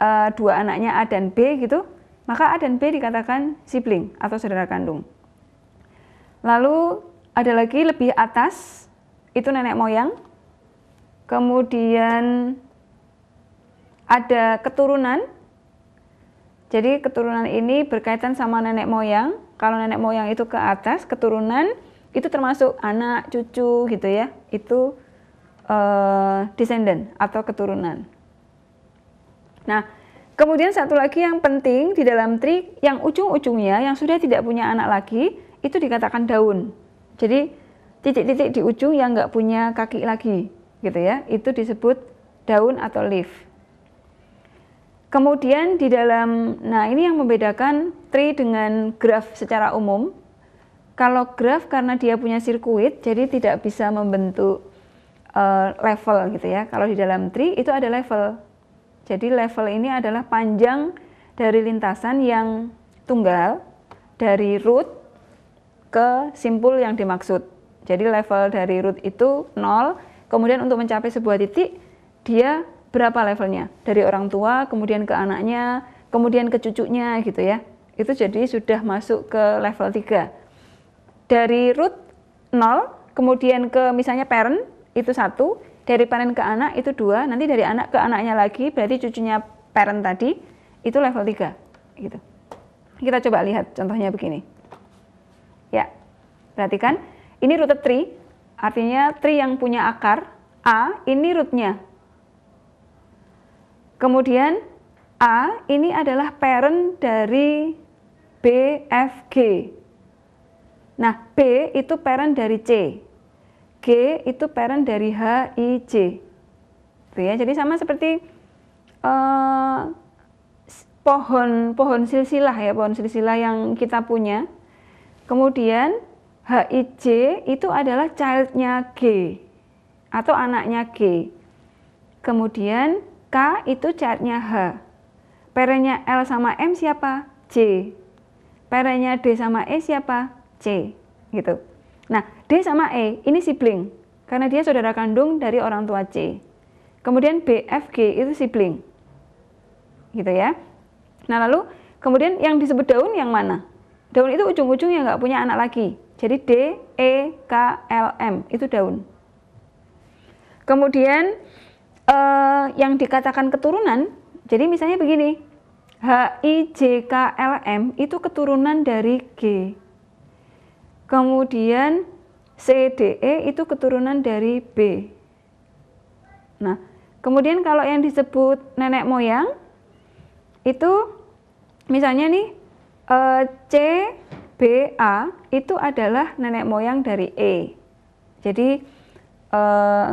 uh, dua anaknya A dan B gitu, maka A dan B dikatakan sibling atau saudara kandung. Lalu ada lagi lebih atas itu nenek moyang. Kemudian ada keturunan. Jadi keturunan ini berkaitan sama nenek moyang. Kalau nenek moyang itu ke atas, keturunan itu termasuk anak, cucu gitu ya. Itu uh, descendant atau keturunan. Nah, kemudian satu lagi yang penting di dalam trik yang ujung-ujungnya yang sudah tidak punya anak lagi itu dikatakan daun. Jadi titik-titik di ujung yang nggak punya kaki lagi, gitu ya, itu disebut daun atau leaf. Kemudian di dalam, nah ini yang membedakan tree dengan graf secara umum. Kalau graf karena dia punya sirkuit, jadi tidak bisa membentuk uh, level gitu ya. Kalau di dalam tree itu ada level, jadi level ini adalah panjang dari lintasan yang tunggal dari root ke simpul yang dimaksud. Jadi level dari root itu 0, kemudian untuk mencapai sebuah titik dia berapa levelnya? Dari orang tua, kemudian ke anaknya, kemudian ke cucunya gitu ya. Itu jadi sudah masuk ke level 3. Dari root 0, kemudian ke misalnya parent itu satu dari panen ke anak itu dua nanti dari anak ke anaknya lagi berarti cucunya parent tadi itu level tiga, gitu kita coba lihat contohnya begini ya perhatikan ini root tree artinya tree yang punya akar A ini rootnya kemudian A ini adalah parent dari B, F, G nah B itu parent dari C G itu parent dari H, I, J. Gitu ya. Jadi sama seperti uh, pohon pohon silsilah ya, pohon silsilah yang kita punya. Kemudian H I J itu adalah childnya G atau anaknya G. Kemudian K itu childnya H. Parentnya L sama M siapa? J. Parentnya D sama E siapa? C. Gitu. Nah, D sama E ini sibling karena dia saudara kandung dari orang tua C. Kemudian B, F, G itu sibling. Gitu ya. Nah, lalu kemudian yang disebut daun yang mana? Daun itu ujung ujung yang nggak punya anak lagi. Jadi D, E, K, L, M itu daun. Kemudian eh, yang dikatakan keturunan, jadi misalnya begini, H, I, J, K, L, M itu keturunan dari G, Kemudian CDE itu keturunan dari B. Nah, kemudian kalau yang disebut nenek moyang itu misalnya nih e, C B A itu adalah nenek moyang dari E. Jadi eh,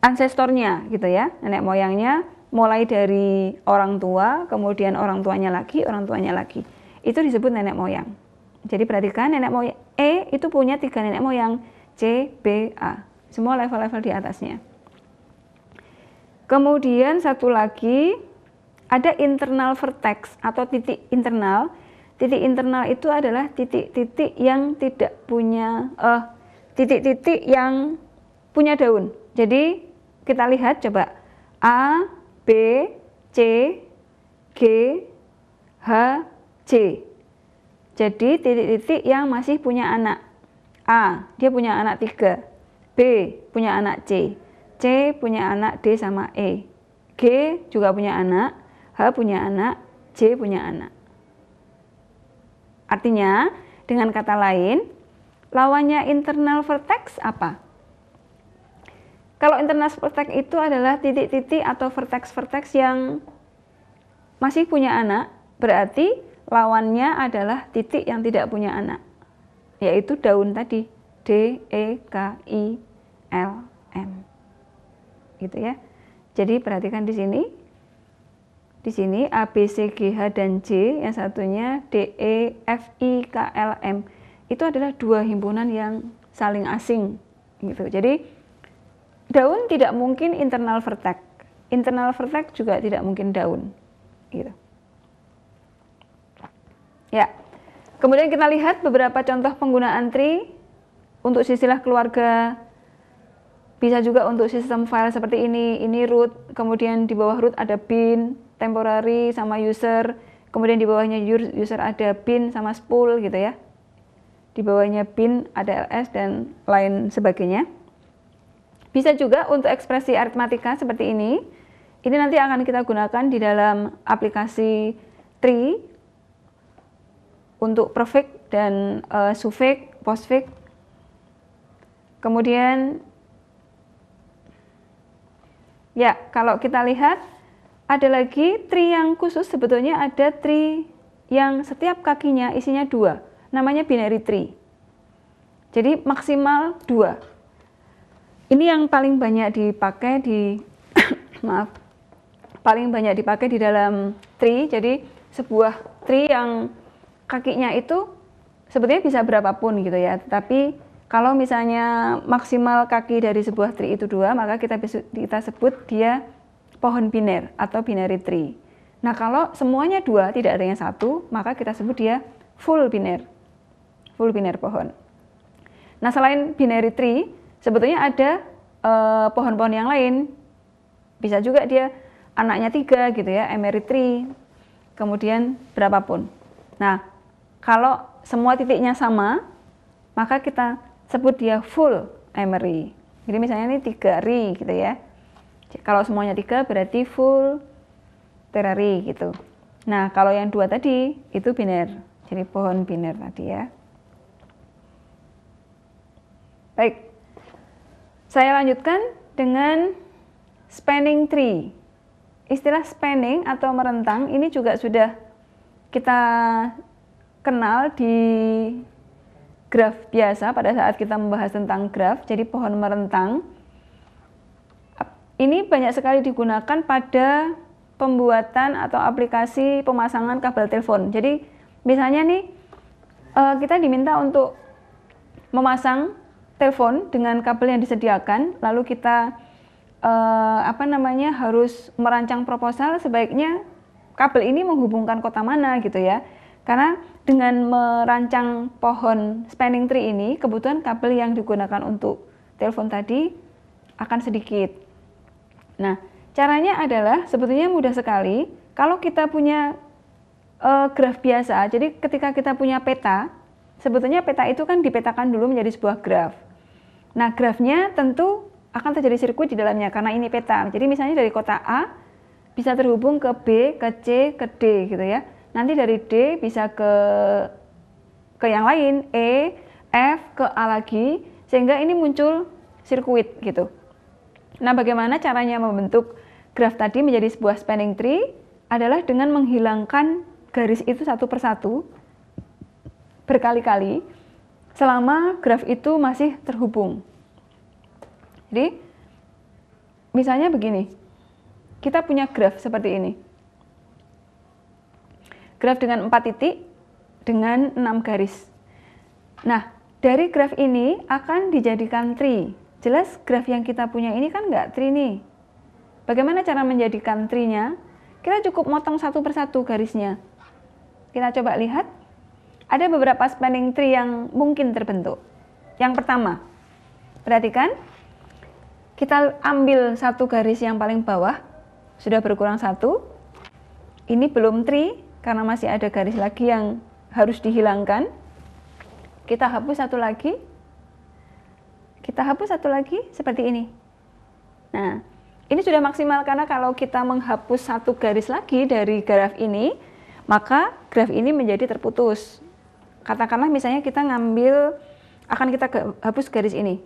ancestornya gitu ya, nenek moyangnya mulai dari orang tua, kemudian orang tuanya lagi, orang tuanya lagi. Itu disebut nenek moyang. Jadi perhatikan nenek moyang E itu punya tiga nenek moyang C, B, A. Semua level-level di atasnya. Kemudian satu lagi ada internal vertex atau titik internal. Titik internal itu adalah titik-titik yang tidak punya eh titik-titik yang punya daun. Jadi kita lihat coba A, B, C, G, H, C. Jadi titik-titik yang masih punya anak. A. Dia punya anak 3. B. Punya anak C. C punya anak D sama E. G juga punya anak. H punya anak. C, punya anak. Artinya, dengan kata lain, lawannya internal vertex apa? Kalau internal vertex itu adalah titik-titik atau vertex-vertex yang masih punya anak, berarti lawannya adalah titik yang tidak punya anak, yaitu daun tadi D E K I L M. Gitu ya. Jadi perhatikan di sini. Di sini A B C G H dan J yang satunya D E F I K L M. Itu adalah dua himpunan yang saling asing gitu. Jadi daun tidak mungkin internal vertex. Internal vertex juga tidak mungkin daun gitu. Ya. Kemudian kita lihat beberapa contoh penggunaan tree untuk istilah keluarga bisa juga untuk sistem file seperti ini, ini root, kemudian di bawah root ada bin, temporary sama user, kemudian di bawahnya user ada bin sama spool gitu ya. Di bawahnya bin ada ls dan lain sebagainya. Bisa juga untuk ekspresi aritmatika seperti ini. Ini nanti akan kita gunakan di dalam aplikasi tree untuk prefix dan uh, suffix, postfix. Kemudian ya, kalau kita lihat ada lagi tri yang khusus sebetulnya ada tri yang setiap kakinya isinya dua, namanya binary tree. Jadi maksimal dua. Ini yang paling banyak dipakai di maaf paling banyak dipakai di dalam tree. Jadi sebuah tree yang kakinya itu sebetulnya bisa berapapun gitu ya. Tapi kalau misalnya maksimal kaki dari sebuah tree itu dua, maka kita kita sebut dia pohon biner atau binary tree. Nah kalau semuanya dua, tidak ada yang satu, maka kita sebut dia full biner, full biner pohon. Nah selain binary tree, sebetulnya ada eh, pohon-pohon eh, yang lain. Bisa juga dia anaknya tiga gitu ya, emery tree, kemudian berapapun. Nah kalau semua titiknya sama, maka kita sebut dia full emery. Jadi misalnya ini tiga ri gitu ya. Kalau semuanya tiga berarti full terari gitu. Nah kalau yang dua tadi itu biner, jadi pohon biner tadi ya. Baik, saya lanjutkan dengan spanning tree. Istilah spanning atau merentang ini juga sudah kita kenal di graf biasa pada saat kita membahas tentang graf, jadi pohon merentang. Ini banyak sekali digunakan pada pembuatan atau aplikasi pemasangan kabel telepon. Jadi misalnya nih eh, kita diminta untuk memasang telepon dengan kabel yang disediakan, lalu kita eh, apa namanya harus merancang proposal sebaiknya kabel ini menghubungkan kota mana gitu ya. Karena dengan merancang pohon spanning tree ini, kebutuhan kabel yang digunakan untuk telepon tadi akan sedikit. Nah, caranya adalah sebetulnya mudah sekali. Kalau kita punya uh, graf biasa, jadi ketika kita punya peta, sebetulnya peta itu kan dipetakan dulu menjadi sebuah graf. Nah, grafnya tentu akan terjadi sirkuit di dalamnya karena ini peta. Jadi misalnya dari kota A bisa terhubung ke B, ke C, ke D gitu ya. Nanti dari D bisa ke ke yang lain, E, F ke A lagi, sehingga ini muncul sirkuit gitu. Nah, bagaimana caranya membentuk graf tadi menjadi sebuah spanning tree adalah dengan menghilangkan garis itu satu persatu berkali-kali selama graf itu masih terhubung. Jadi, misalnya begini, kita punya graf seperti ini. Graf dengan empat titik dengan enam garis. Nah, dari graf ini akan dijadikan tree. Jelas graf yang kita punya ini kan nggak tree nih. Bagaimana cara menjadikan tree-nya? Kita cukup motong satu persatu garisnya. Kita coba lihat. Ada beberapa spanning tree yang mungkin terbentuk. Yang pertama, perhatikan. Kita ambil satu garis yang paling bawah. Sudah berkurang satu. Ini belum tree, karena masih ada garis lagi yang harus dihilangkan kita hapus satu lagi kita hapus satu lagi seperti ini nah ini sudah maksimal karena kalau kita menghapus satu garis lagi dari graf ini maka graf ini menjadi terputus katakanlah misalnya kita ngambil akan kita hapus garis ini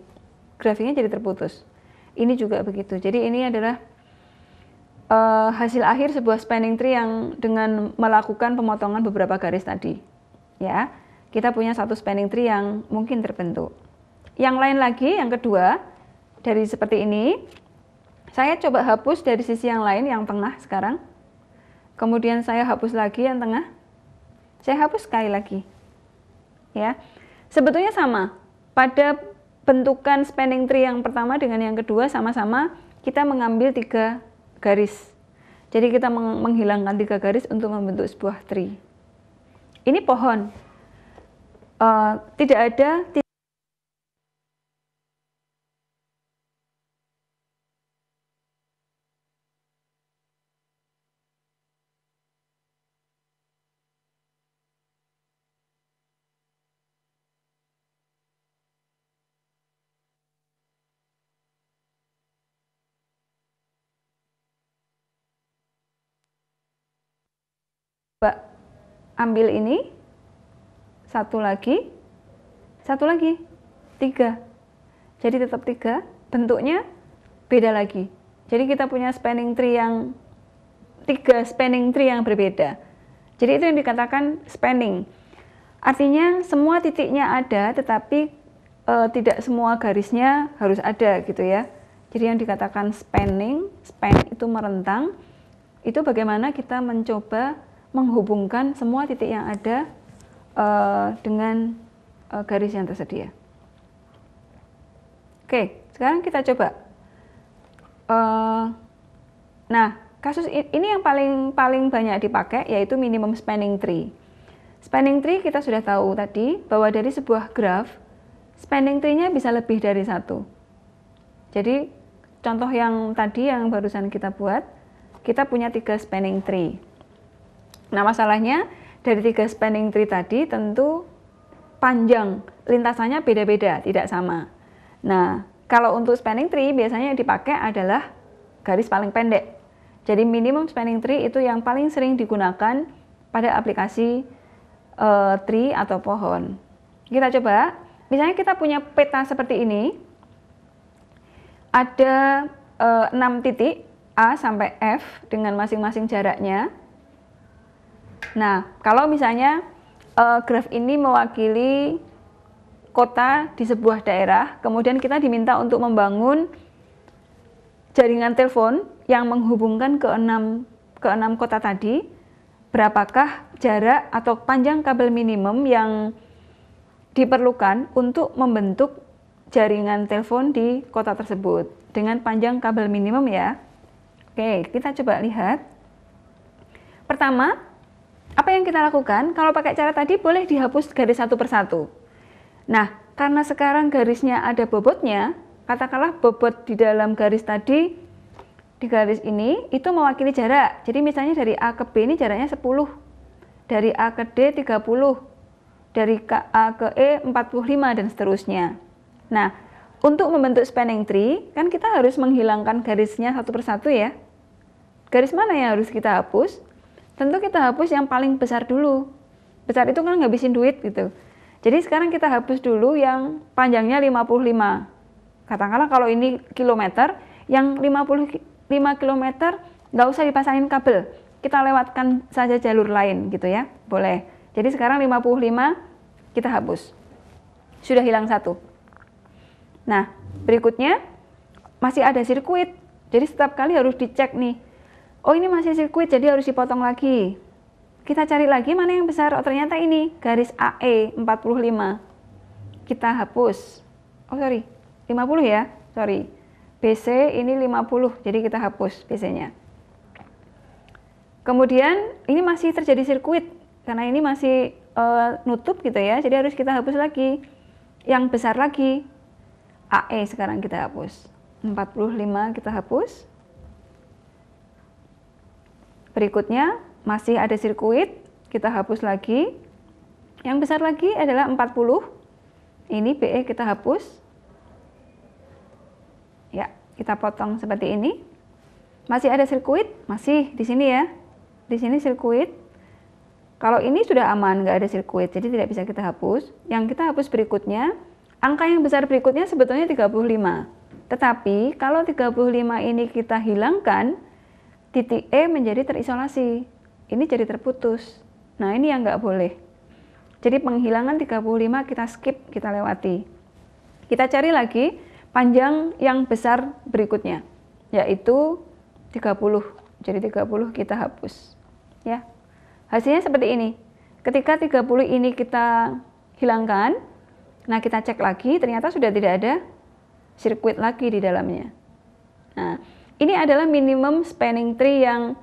grafiknya jadi terputus ini juga begitu jadi ini adalah uh, hasil akhir sebuah spanning tree yang dengan melakukan pemotongan beberapa garis tadi. Ya, kita punya satu spanning tree yang mungkin terbentuk. Yang lain lagi, yang kedua, dari seperti ini, saya coba hapus dari sisi yang lain yang tengah sekarang. Kemudian saya hapus lagi yang tengah. Saya hapus sekali lagi. Ya. Sebetulnya sama. Pada bentukan spanning tree yang pertama dengan yang kedua sama-sama kita mengambil tiga garis. Jadi kita menghilangkan tiga garis untuk membentuk sebuah tree. Ini pohon. Uh, tidak ada ambil ini, satu lagi, satu lagi, tiga. Jadi tetap tiga, bentuknya beda lagi. Jadi kita punya spanning tree yang tiga spanning tree yang berbeda. Jadi itu yang dikatakan spanning. Artinya semua titiknya ada, tetapi e, tidak semua garisnya harus ada gitu ya. Jadi yang dikatakan spanning, span itu merentang, itu bagaimana kita mencoba menghubungkan semua titik yang ada uh, dengan uh, garis yang tersedia. Oke, sekarang kita coba. Uh, nah, kasus ini yang paling paling banyak dipakai yaitu minimum spanning tree. Spanning tree kita sudah tahu tadi bahwa dari sebuah graf spanning tree-nya bisa lebih dari satu. Jadi contoh yang tadi yang barusan kita buat, kita punya tiga spanning tree. Nah masalahnya dari tiga spanning tree tadi tentu panjang lintasannya beda-beda, tidak sama. Nah kalau untuk spanning tree biasanya yang dipakai adalah garis paling pendek. Jadi minimum spanning tree itu yang paling sering digunakan pada aplikasi uh, tree atau pohon. Kita coba, misalnya kita punya peta seperti ini, ada eh, enam titik A sampai F dengan masing-masing jaraknya. Nah, kalau misalnya uh, graf ini mewakili kota di sebuah daerah, kemudian kita diminta untuk membangun jaringan telepon yang menghubungkan ke enam ke enam kota tadi. Berapakah jarak atau panjang kabel minimum yang diperlukan untuk membentuk jaringan telepon di kota tersebut dengan panjang kabel minimum ya. Oke, kita coba lihat. Pertama, apa yang kita lakukan? Kalau pakai cara tadi boleh dihapus garis satu persatu. Nah, karena sekarang garisnya ada bobotnya, katakanlah bobot di dalam garis tadi di garis ini itu mewakili jarak. Jadi misalnya dari A ke B ini jaraknya 10. Dari A ke D 30. Dari A ke E 45 dan seterusnya. Nah, untuk membentuk spanning tree kan kita harus menghilangkan garisnya satu persatu ya. Garis mana yang harus kita hapus? tentu kita hapus yang paling besar dulu. Besar itu kan ngabisin duit gitu. Jadi sekarang kita hapus dulu yang panjangnya 55. Katakanlah kalau ini kilometer, yang 55 kilometer nggak usah dipasangin kabel. Kita lewatkan saja jalur lain gitu ya, boleh. Jadi sekarang 55 kita hapus. Sudah hilang satu. Nah, berikutnya masih ada sirkuit. Jadi setiap kali harus dicek nih oh ini masih sirkuit jadi harus dipotong lagi kita cari lagi mana yang besar oh ternyata ini garis AE 45 kita hapus oh sorry 50 ya sorry BC ini 50 jadi kita hapus BC nya kemudian ini masih terjadi sirkuit karena ini masih uh, nutup gitu ya jadi harus kita hapus lagi yang besar lagi AE sekarang kita hapus 45 kita hapus Berikutnya masih ada sirkuit, kita hapus lagi. Yang besar lagi adalah 40. Ini BE kita hapus. Ya, kita potong seperti ini. Masih ada sirkuit? Masih di sini ya. Di sini sirkuit. Kalau ini sudah aman, nggak ada sirkuit, jadi tidak bisa kita hapus. Yang kita hapus berikutnya, angka yang besar berikutnya sebetulnya 35. Tetapi kalau 35 ini kita hilangkan, titik E menjadi terisolasi. Ini jadi terputus. Nah, ini yang nggak boleh. Jadi penghilangan 35 kita skip, kita lewati. Kita cari lagi panjang yang besar berikutnya, yaitu 30. Jadi 30 kita hapus. Ya. Hasilnya seperti ini. Ketika 30 ini kita hilangkan, nah kita cek lagi ternyata sudah tidak ada sirkuit lagi di dalamnya. Nah, ini adalah minimum spanning tree yang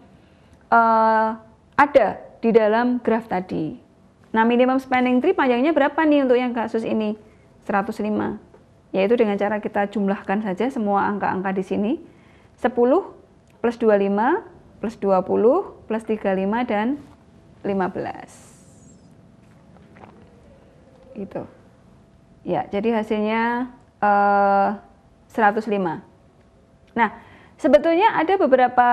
uh, ada di dalam graf tadi. Nah, minimum spanning tree panjangnya berapa nih untuk yang kasus ini? 105. Yaitu dengan cara kita jumlahkan saja semua angka-angka di sini. 10 plus 25 plus 20 plus 35 dan 15. Gitu. Ya, jadi hasilnya uh, eh, 105. Nah, Sebetulnya ada beberapa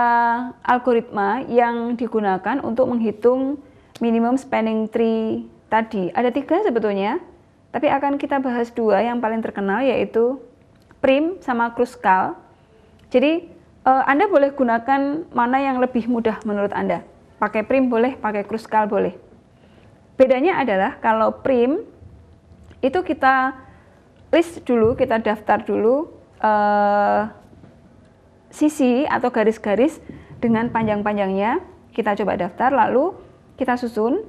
algoritma yang digunakan untuk menghitung minimum spanning tree tadi. Ada tiga sebetulnya, tapi akan kita bahas dua yang paling terkenal yaitu prim sama Kruskal. Jadi eh, Anda boleh gunakan mana yang lebih mudah menurut Anda. Pakai prim boleh, pakai Kruskal boleh. Bedanya adalah kalau prim itu kita list dulu, kita daftar dulu. Uh, sisi atau garis-garis dengan panjang-panjangnya kita coba daftar lalu kita susun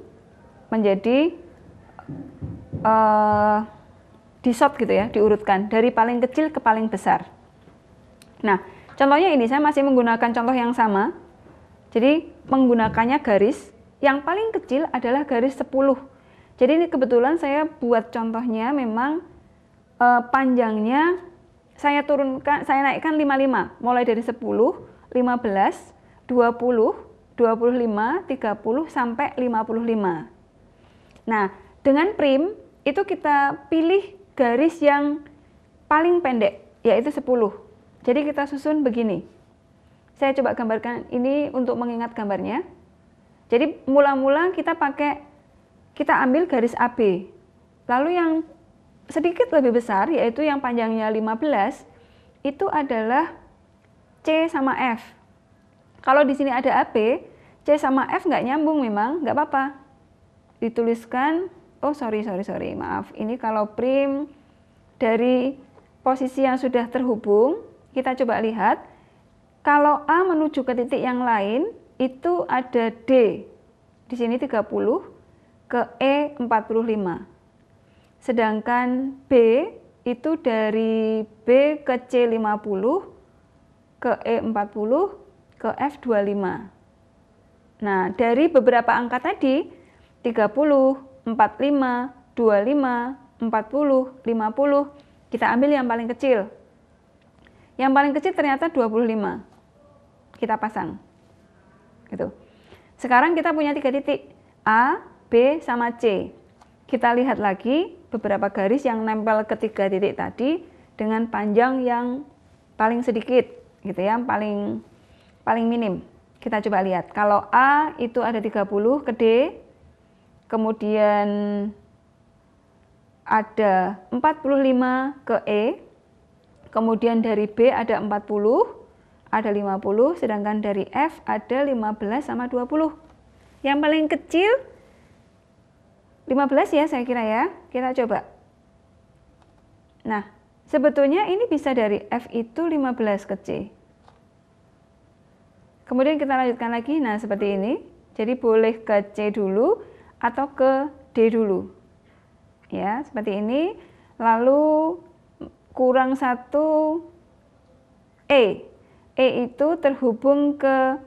menjadi uh, disort gitu ya diurutkan dari paling kecil ke paling besar nah contohnya ini saya masih menggunakan contoh yang sama jadi menggunakannya garis yang paling kecil adalah garis 10 jadi ini kebetulan saya buat contohnya memang uh, panjangnya saya turunkan, saya naikkan 55, mulai dari 10, 15, 20, 25, 30 sampai 55. Nah, dengan prim itu kita pilih garis yang paling pendek, yaitu 10. Jadi kita susun begini. Saya coba gambarkan ini untuk mengingat gambarnya. Jadi mula-mula kita pakai kita ambil garis AB. Lalu yang sedikit lebih besar yaitu yang panjangnya 15 itu adalah C sama F. Kalau di sini ada AP, C sama F nggak nyambung memang, nggak apa-apa. Dituliskan, oh sorry, sorry, sorry, maaf. Ini kalau prim dari posisi yang sudah terhubung, kita coba lihat. Kalau A menuju ke titik yang lain, itu ada D. Di sini 30, ke E 45. Sedangkan B itu dari B ke C50 ke E40 ke F25. Nah, dari beberapa angka tadi 30, 45, 25, 40, 50, kita ambil yang paling kecil. Yang paling kecil ternyata 25. Kita pasang. Gitu. Sekarang kita punya tiga titik A, B, sama C. Kita lihat lagi beberapa garis yang nempel ketiga titik tadi dengan panjang yang paling sedikit gitu ya, paling paling minim. Kita coba lihat. Kalau A itu ada 30 ke D, kemudian ada 45 ke E, kemudian dari B ada 40, ada 50, sedangkan dari F ada 15 sama 20. Yang paling kecil 15 ya saya kira ya. Kita coba. Nah, sebetulnya ini bisa dari F itu 15 ke C. Kemudian kita lanjutkan lagi, nah seperti ini. Jadi boleh ke C dulu atau ke D dulu. Ya, seperti ini. Lalu kurang satu E. E itu terhubung ke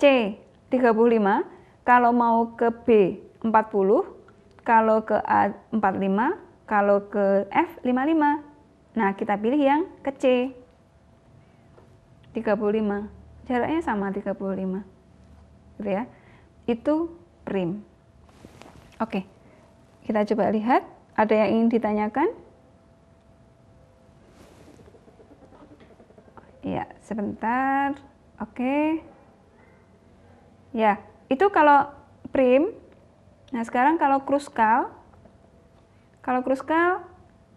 C 35. Kalau mau ke B 40, kalau ke A 45, kalau ke F 55. Nah, kita pilih yang ke C. 35. Jaraknya sama 35. Gitu ya. Itu prim. Oke. Kita coba lihat ada yang ingin ditanyakan? Ya, sebentar. Oke. Ya, itu kalau prim Nah, sekarang kalau kruskal, kalau kruskal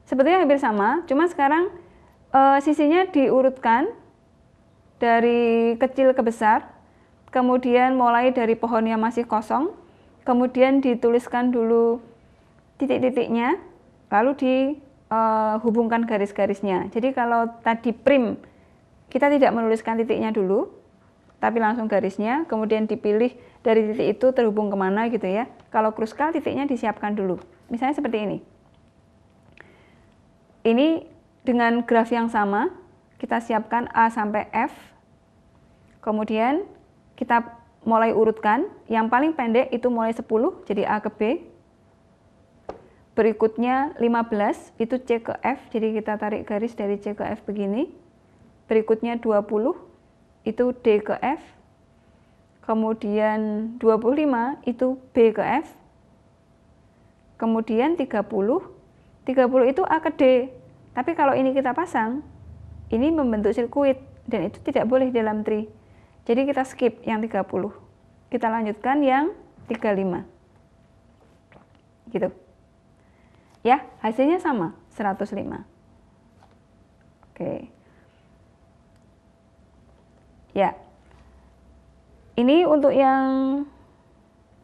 sebetulnya hampir sama, cuma sekarang e, sisinya diurutkan dari kecil ke besar, kemudian mulai dari pohon yang masih kosong, kemudian dituliskan dulu titik-titiknya, lalu dihubungkan eh, e, garis-garisnya. Jadi kalau tadi prim, kita tidak menuliskan titiknya dulu, tapi langsung garisnya, kemudian dipilih dari titik itu terhubung kemana gitu ya. Kalau kruskal titiknya disiapkan dulu. Misalnya seperti ini. Ini dengan graf yang sama, kita siapkan A sampai F. Kemudian kita mulai urutkan, yang paling pendek itu mulai 10, jadi A ke B. Berikutnya 15, itu C ke F, jadi kita tarik garis dari C ke F begini. Berikutnya 20, itu D ke F kemudian 25 itu B ke F, kemudian 30, 30 itu A ke D. Tapi kalau ini kita pasang, ini membentuk sirkuit dan itu tidak boleh dalam tri. Jadi kita skip yang 30. Kita lanjutkan yang 35. Gitu. Ya, hasilnya sama, 105. Oke. Ya, ini untuk yang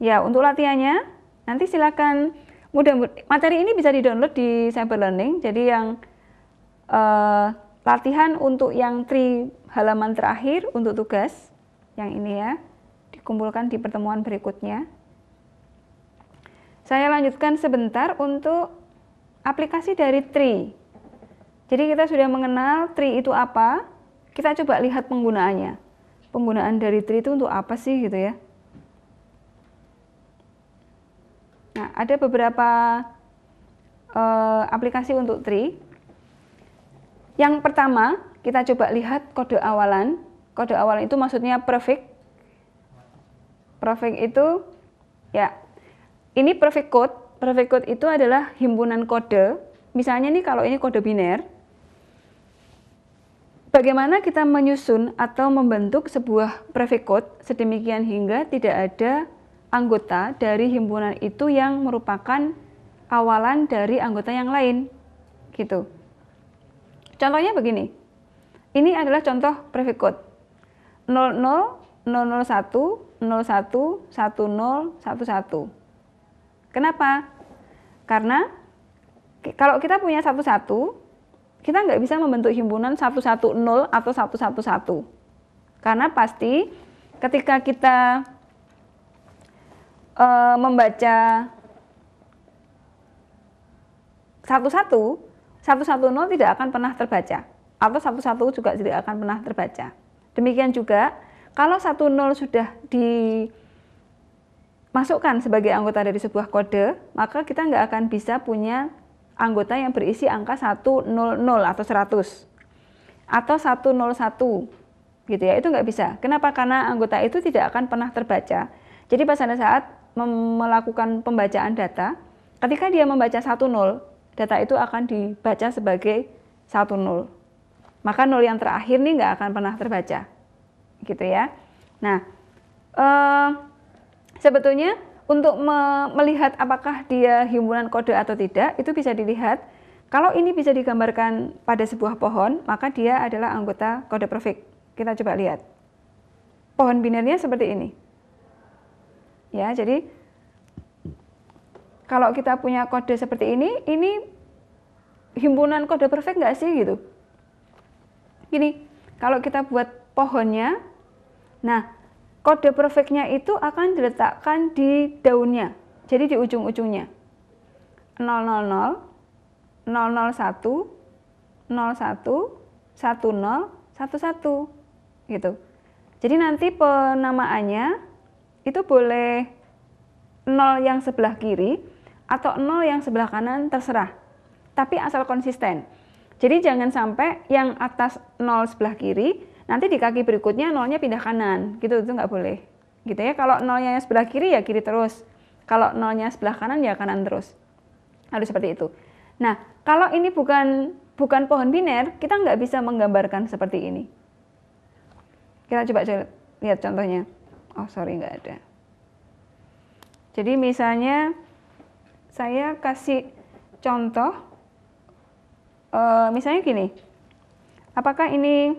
ya untuk latihannya nanti silakan mudah materi ini bisa di-download di Cyber Learning. Jadi yang uh, latihan untuk yang tri halaman terakhir untuk tugas yang ini ya dikumpulkan di pertemuan berikutnya. Saya lanjutkan sebentar untuk aplikasi dari Tri. Jadi kita sudah mengenal Tri itu apa, kita coba lihat penggunaannya penggunaan dari tri itu untuk apa sih gitu ya. Nah, ada beberapa uh, aplikasi untuk tri. Yang pertama, kita coba lihat kode awalan. Kode awalan itu maksudnya prefix. Prefix itu ya. Ini prefix code. Prefix code itu adalah himpunan kode. Misalnya nih kalau ini kode biner, Bagaimana kita menyusun atau membentuk sebuah prefix code sedemikian hingga tidak ada anggota dari himpunan itu yang merupakan awalan dari anggota yang lain. Gitu. Contohnya begini. Ini adalah contoh prefix code. 00 001 01 10 11. Kenapa? Karena kalau kita punya satu-satu, kita nggak bisa membentuk himpunan 110 atau 111. Karena pasti ketika kita e, membaca satu-satu, satu tidak akan pernah terbaca atau satu-satu juga tidak akan pernah terbaca. Demikian juga kalau satu nol sudah dimasukkan sebagai anggota dari sebuah kode, maka kita nggak akan bisa punya anggota yang berisi angka 100 atau 100 atau 101 gitu ya itu nggak bisa kenapa karena anggota itu tidak akan pernah terbaca jadi pas pada saat melakukan pembacaan data ketika dia membaca 10 data itu akan dibaca sebagai 10 maka nol yang terakhir nih nggak akan pernah terbaca gitu ya nah eh, sebetulnya untuk me melihat apakah dia himpunan kode atau tidak itu bisa dilihat kalau ini bisa digambarkan pada sebuah pohon maka dia adalah anggota kode perfect kita coba lihat pohon binernya seperti ini ya jadi kalau kita punya kode seperti ini ini himpunan kode perfect nggak sih gitu gini kalau kita buat pohonnya nah kode perfectnya itu akan diletakkan di daunnya, jadi di ujung-ujungnya. 000, 001, 01, 10, 11, gitu. Jadi nanti penamaannya itu boleh 0 yang sebelah kiri atau 0 yang sebelah kanan terserah. Tapi asal konsisten. Jadi jangan sampai yang atas 0 sebelah kiri Nanti di kaki berikutnya nolnya pindah kanan, gitu itu nggak boleh. Gitu ya. Kalau nolnya sebelah kiri ya kiri terus. Kalau nolnya sebelah kanan ya kanan terus. Harus seperti itu. Nah, kalau ini bukan bukan pohon biner, kita nggak bisa menggambarkan seperti ini. Kita coba lihat contohnya. Oh, sorry nggak ada. Jadi misalnya saya kasih contoh, e, misalnya gini, apakah ini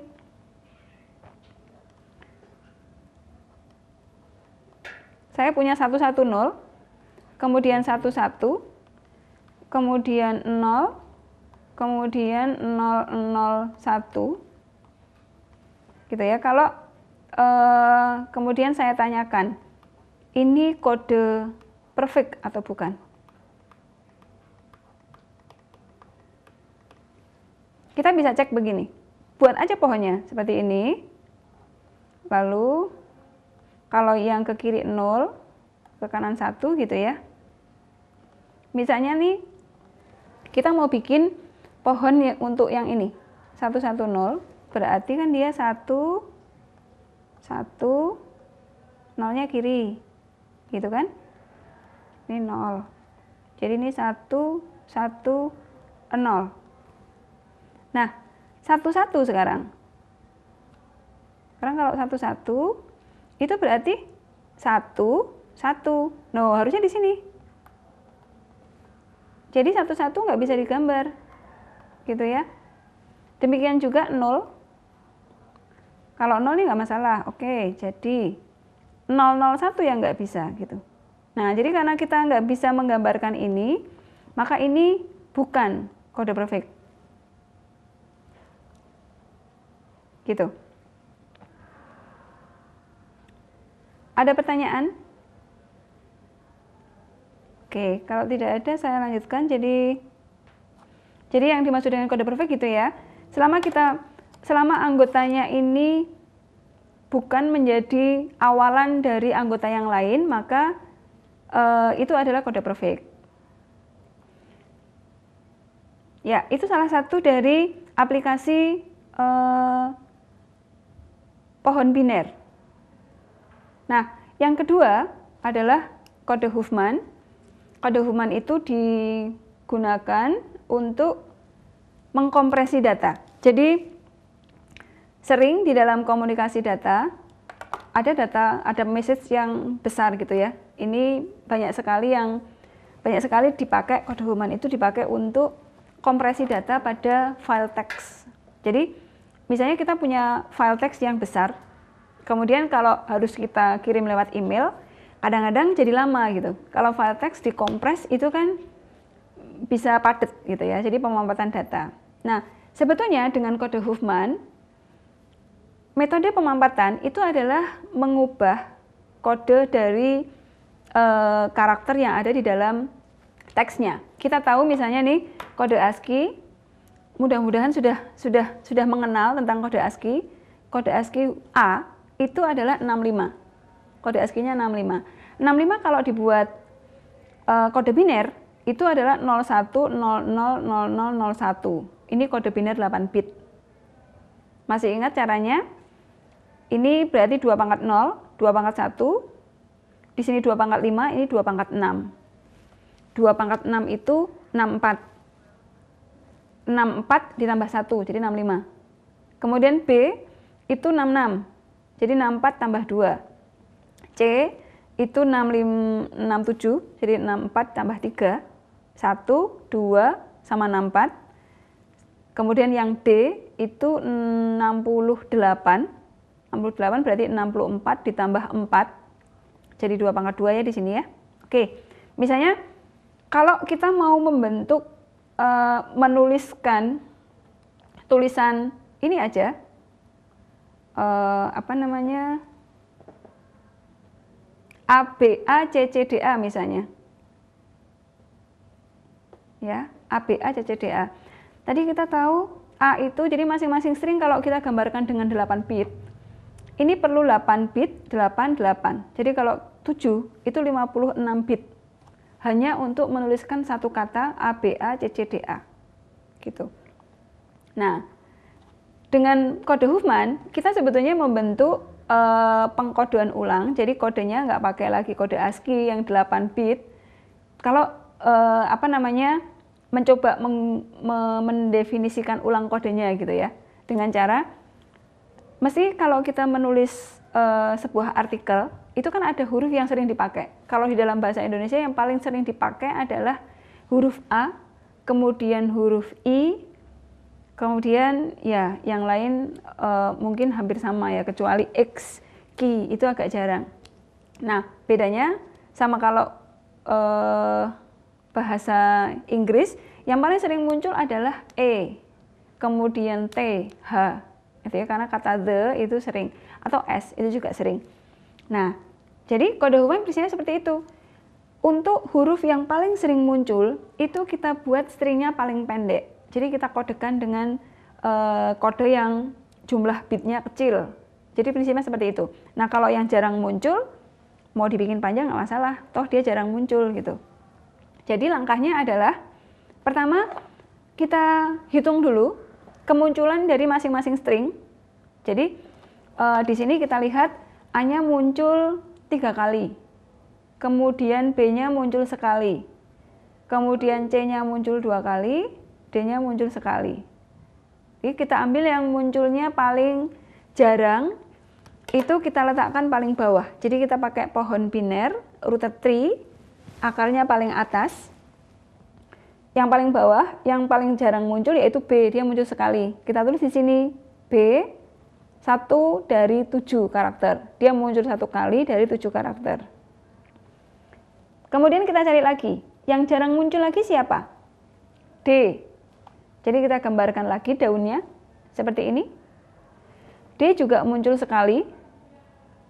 saya punya 110, kemudian 11, kemudian 0, kemudian 001 gitu ya. Kalau eh, kemudian saya tanyakan, ini kode perfect atau bukan? Kita bisa cek begini. Buat aja pohonnya seperti ini. Lalu kalau yang ke kiri 0, ke kanan 1 gitu ya. Misalnya nih, kita mau bikin pohon yang, untuk yang ini. 110, berarti kan dia 1, 1, 0-nya kiri. Gitu kan? Ini 0. Jadi ini 1, 1, 0. Nah, 1, 1 sekarang. Sekarang kalau 1, 1, itu berarti satu satu no harusnya di sini jadi satu satu nggak bisa digambar gitu ya demikian juga nol kalau nol ini nggak masalah oke jadi nol nol satu yang nggak bisa gitu nah jadi karena kita nggak bisa menggambarkan ini maka ini bukan kode perfect gitu Ada pertanyaan? Oke, kalau tidak ada saya lanjutkan. Jadi jadi yang dimaksud dengan kode perfect gitu ya. Selama kita selama anggotanya ini bukan menjadi awalan dari anggota yang lain, maka eh, itu adalah kode perfect. Ya, itu salah satu dari aplikasi eh, pohon biner. Nah, yang kedua adalah kode Huffman. Kode Huffman itu digunakan untuk mengkompresi data. Jadi sering di dalam komunikasi data ada data, ada message yang besar gitu ya. Ini banyak sekali yang banyak sekali dipakai kode Huffman itu dipakai untuk kompresi data pada file teks. Jadi misalnya kita punya file teks yang besar, Kemudian kalau harus kita kirim lewat email, kadang-kadang jadi lama gitu. Kalau file teks dikompres itu kan bisa padat gitu ya, jadi pemampatan data. Nah, sebetulnya dengan kode Huffman, metode pemampatan itu adalah mengubah kode dari e, karakter yang ada di dalam teksnya. Kita tahu misalnya nih kode ASCII, mudah-mudahan sudah sudah sudah mengenal tentang kode ASCII. Kode ASCII A itu adalah 65. Kode ASCII-nya 65. 65 kalau dibuat uh, kode biner itu adalah 01000001. Ini kode biner 8 bit. Masih ingat caranya? Ini berarti 2 pangkat 0, 2 pangkat 1, di sini 2 pangkat 5, ini 2 pangkat 6. 2 pangkat 6 itu 64. 64 ditambah 1, jadi 65. Kemudian B itu 66 jadi 64 tambah 2. C itu 667, 67, jadi 64 tambah 3, 1, 2, sama 64. Kemudian yang D itu 68, 68 berarti 64 ditambah 4, jadi 2 pangkat 2 ya di sini ya. Oke, misalnya kalau kita mau membentuk, eh, menuliskan tulisan ini aja, uh, apa namanya D CCDA misalnya. Ya, D CCDA. Tadi kita tahu A itu jadi masing-masing string kalau kita gambarkan dengan 8 bit. Ini perlu 8 bit, 8 8. Jadi kalau 7 itu 56 bit. Hanya untuk menuliskan satu kata D CCDA. Gitu. Nah, dengan kode Huffman kita sebetulnya membentuk uh, pengkodean ulang. Jadi kodenya nggak pakai lagi kode ASCII yang 8 bit. Kalau uh, apa namanya mencoba meng, me, mendefinisikan ulang kodenya gitu ya dengan cara mesti kalau kita menulis uh, sebuah artikel itu kan ada huruf yang sering dipakai. Kalau di dalam bahasa Indonesia yang paling sering dipakai adalah huruf A, kemudian huruf I, Kemudian ya yang lain uh, mungkin hampir sama ya kecuali X Ki itu agak jarang. Nah bedanya sama kalau uh, bahasa Inggris yang paling sering muncul adalah E, kemudian T, H, itu ya karena kata the itu sering atau S itu juga sering. Nah jadi kode huruf prinsipnya seperti itu. Untuk huruf yang paling sering muncul, itu kita buat stringnya paling pendek. Jadi kita kodekan dengan uh, kode yang jumlah bitnya kecil. Jadi prinsipnya seperti itu. Nah kalau yang jarang muncul, mau dibikin panjang nggak masalah, toh dia jarang muncul gitu. Jadi langkahnya adalah pertama kita hitung dulu kemunculan dari masing-masing string. Jadi uh, di sini kita lihat A-nya muncul tiga kali, kemudian B-nya muncul sekali, kemudian C-nya muncul dua kali, D-nya muncul sekali. Jadi kita ambil yang munculnya paling jarang, itu kita letakkan paling bawah. Jadi kita pakai pohon biner, rooted tree, akarnya paling atas. Yang paling bawah, yang paling jarang muncul yaitu B, dia muncul sekali. Kita tulis di sini B, satu dari tujuh karakter. Dia muncul satu kali dari tujuh karakter. Kemudian kita cari lagi. Yang jarang muncul lagi siapa? D. Jadi kita gambarkan lagi daunnya seperti ini. D juga muncul sekali.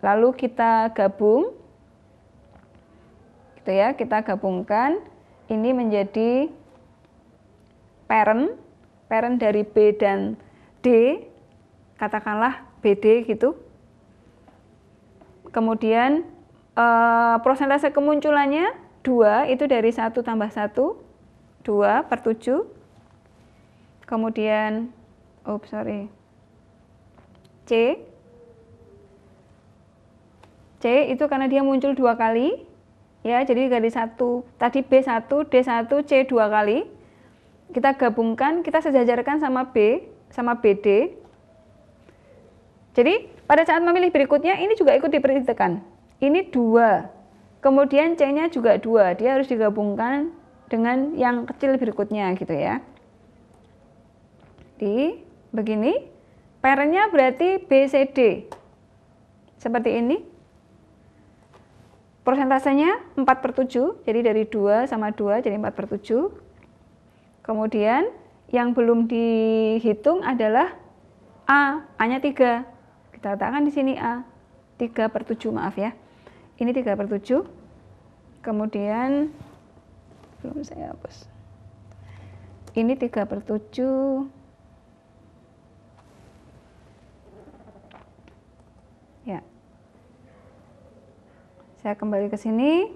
Lalu kita gabung. Gitu ya, kita gabungkan ini menjadi parent, parent dari B dan D. Katakanlah BD gitu. Kemudian eh, prosentase persentase kemunculannya 2 itu dari 1 tambah 1 2 per 7 kemudian oops sorry C C itu karena dia muncul dua kali ya jadi dari satu tadi B1 D1 C dua kali kita gabungkan kita sejajarkan sama B sama BD jadi pada saat memilih berikutnya ini juga ikut diperhitungkan ini dua kemudian C nya juga dua dia harus digabungkan dengan yang kecil berikutnya gitu ya jadi begini, parentnya berarti BCD. Seperti ini. Persentasenya 4 per 7, jadi dari 2 sama 2 jadi 4 per 7. Kemudian yang belum dihitung adalah A, A-nya 3. Kita letakkan di sini A, 3 per 7 maaf ya. Ini 3 per 7. Kemudian, belum saya hapus. Ini 3 per 7, saya kembali ke sini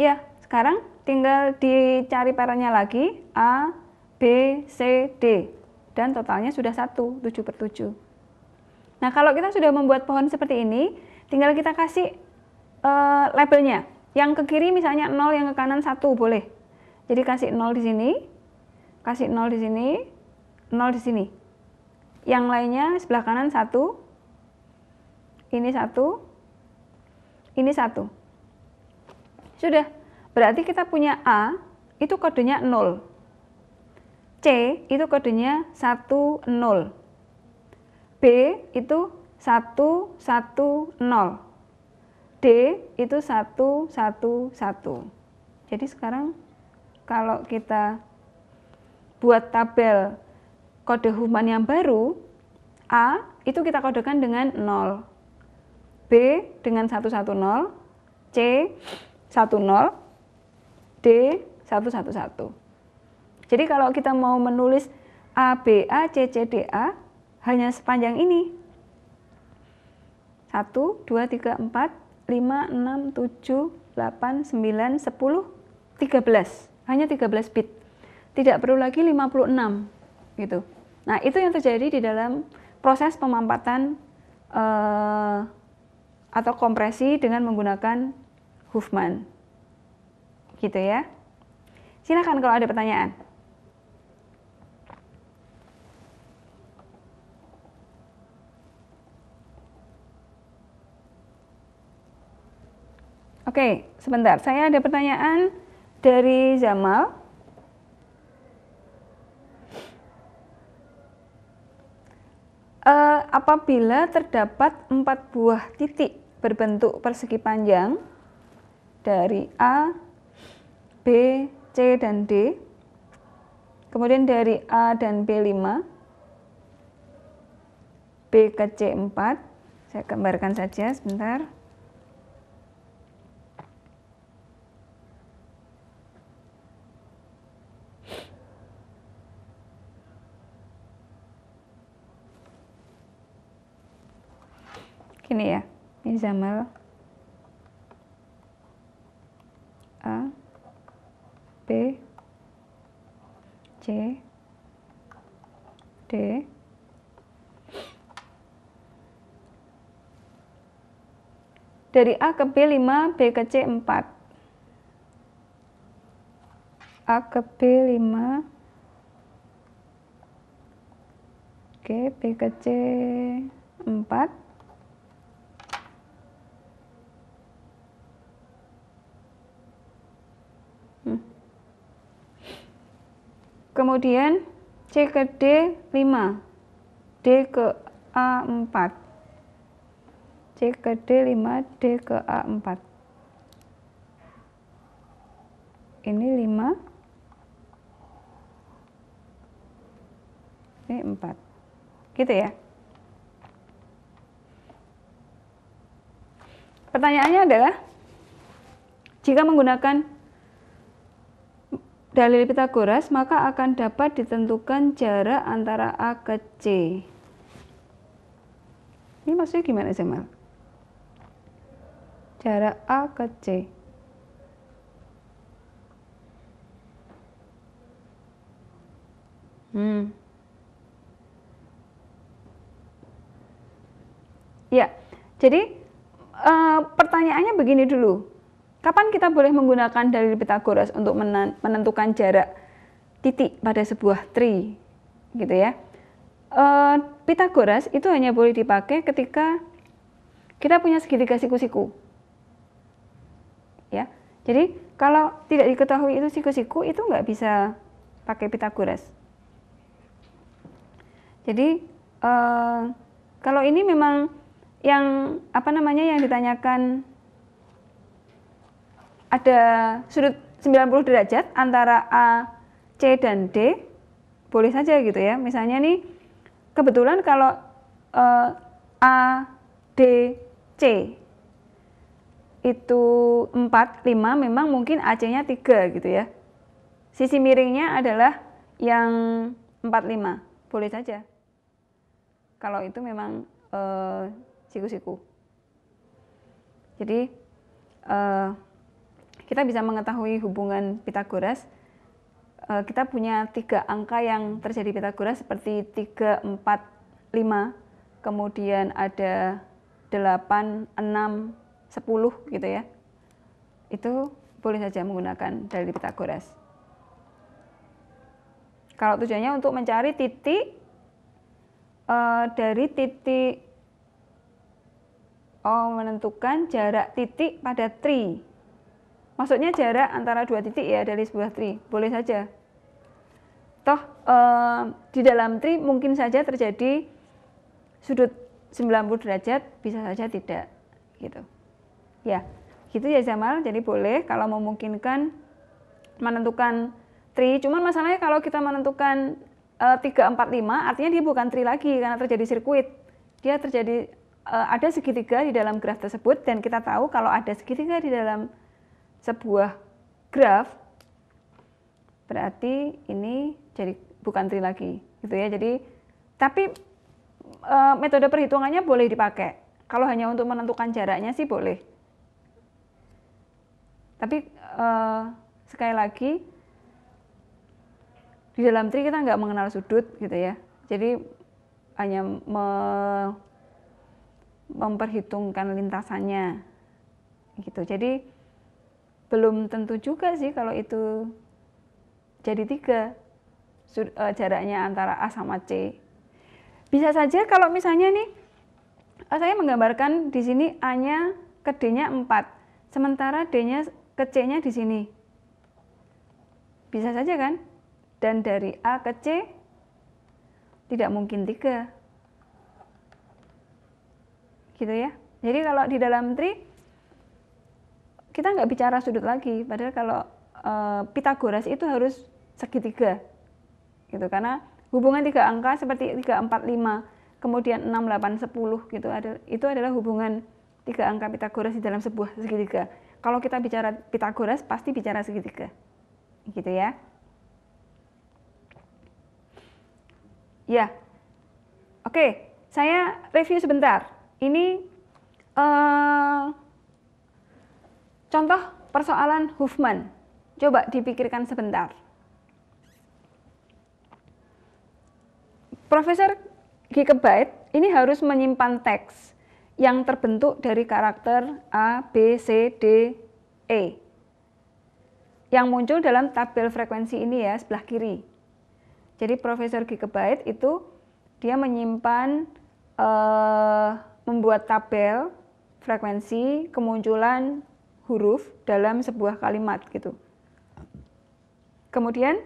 ya sekarang tinggal dicari pernya lagi A B C D dan totalnya sudah 1 7 per 7 nah kalau kita sudah membuat pohon seperti ini tinggal kita kasih uh, labelnya yang ke kiri misalnya 0 yang ke kanan 1 boleh jadi kasih 0 di sini kasih 0 di sini 0 di sini yang lainnya sebelah kanan 1 ini 1 ini satu. Sudah, berarti kita punya A itu kodenya 0. C itu kodenya 1 0. B itu 1 1 0. D itu 1 1 1. Jadi sekarang kalau kita buat tabel kode Human yang baru, A itu kita kodekan dengan 0. B dengan 110, C 10, D 111. Jadi kalau kita mau menulis A, B, A, C, C, D, A, hanya sepanjang ini. 1, 2, 3, 4, 5, 6, 7, 8, 9, 10, 13. Hanya 13 bit. Tidak perlu lagi 56 gitu. Nah, itu yang terjadi di dalam proses pemampatan uh, atau kompresi dengan menggunakan Hoffman, Gitu ya. Silakan kalau ada pertanyaan. Oke, sebentar. Saya ada pertanyaan dari Jamal. Uh, apabila terdapat empat buah titik berbentuk persegi panjang dari A, B, C, dan D. Kemudian dari A dan B 5, B ke C 4. Saya gambarkan saja sebentar. Gini ya ini zamal A B C D dari A ke B 5, B ke C 4 A ke B 5 oke, B ke C 4 Kemudian C ke D 5, D ke A 4. C ke D 5, D ke A 4. Ini 5. Ini 4. Gitu ya. Pertanyaannya adalah, jika menggunakan dalil Pitagoras, maka akan dapat ditentukan jarak antara A ke C. Ini maksudnya gimana, sih mal? Jarak A ke C. Hmm. Ya, jadi e, pertanyaannya begini dulu. Kapan kita boleh menggunakan dalil Pitagoras untuk menentukan jarak titik pada sebuah tri? Gitu ya. E, Pitagoras itu hanya boleh dipakai ketika kita punya segitiga siku-siku. Ya. Jadi kalau tidak diketahui itu siku-siku itu nggak bisa pakai Pitagoras. Jadi e, kalau ini memang yang apa namanya yang ditanyakan ada sudut 90 derajat antara A, C dan D, boleh saja gitu ya. Misalnya nih kebetulan kalau uh, A, D, C itu 4, 5 memang mungkin AC-nya 3 gitu ya. Sisi miringnya adalah yang 4, 5, boleh saja. Kalau itu memang eh, siku-siku. Uh, Jadi uh, kita bisa mengetahui hubungan Pitagoras eh, kita punya tiga angka yang terjadi Pitagoras seperti 3, 4, 5, kemudian ada 8, 6, 10 gitu ya. Itu boleh saja menggunakan dari Pitagoras. Kalau tujuannya untuk mencari titik eh, dari titik oh menentukan jarak titik pada tri Maksudnya jarak antara dua titik ya dari sebuah tri, boleh saja. Toh e, di dalam tri mungkin saja terjadi sudut 90 derajat, bisa saja tidak gitu. Ya, gitu ya Jamal. Jadi boleh kalau memungkinkan menentukan tri. Cuman masalahnya kalau kita menentukan e, 3, 4, 5, artinya dia bukan tri lagi karena terjadi sirkuit. Dia terjadi e, ada segitiga di dalam graf tersebut dan kita tahu kalau ada segitiga di dalam sebuah graf berarti ini jadi bukan tri lagi gitu ya jadi tapi e, metode perhitungannya boleh dipakai kalau hanya untuk menentukan jaraknya sih boleh tapi e, sekali lagi di dalam tri kita nggak mengenal sudut gitu ya jadi hanya me, memperhitungkan lintasannya gitu jadi belum tentu juga sih kalau itu jadi tiga e, jaraknya antara A sama C. Bisa saja kalau misalnya nih e, saya menggambarkan di sini A-nya ke D-nya 4, sementara D-nya ke C-nya di sini. Bisa saja kan? Dan dari A ke C tidak mungkin tiga Gitu ya. Jadi kalau di dalam tri kita nggak bicara sudut lagi padahal kalau uh, Pitagoras itu harus segitiga gitu karena hubungan tiga angka seperti tiga empat lima kemudian enam delapan sepuluh gitu ada itu adalah hubungan tiga angka Pitagoras di dalam sebuah segitiga. Kalau kita bicara Pitagoras pasti bicara segitiga. Gitu ya. Ya. Oke, saya review sebentar. Ini uh, Contoh persoalan Huffman. Coba dipikirkan sebentar. Profesor Gigabyte ini harus menyimpan teks yang terbentuk dari karakter A, B, C, D, E yang muncul dalam tabel frekuensi ini ya sebelah kiri. Jadi Profesor Gigabyte itu dia menyimpan uh, membuat tabel frekuensi kemunculan huruf dalam sebuah kalimat gitu. Kemudian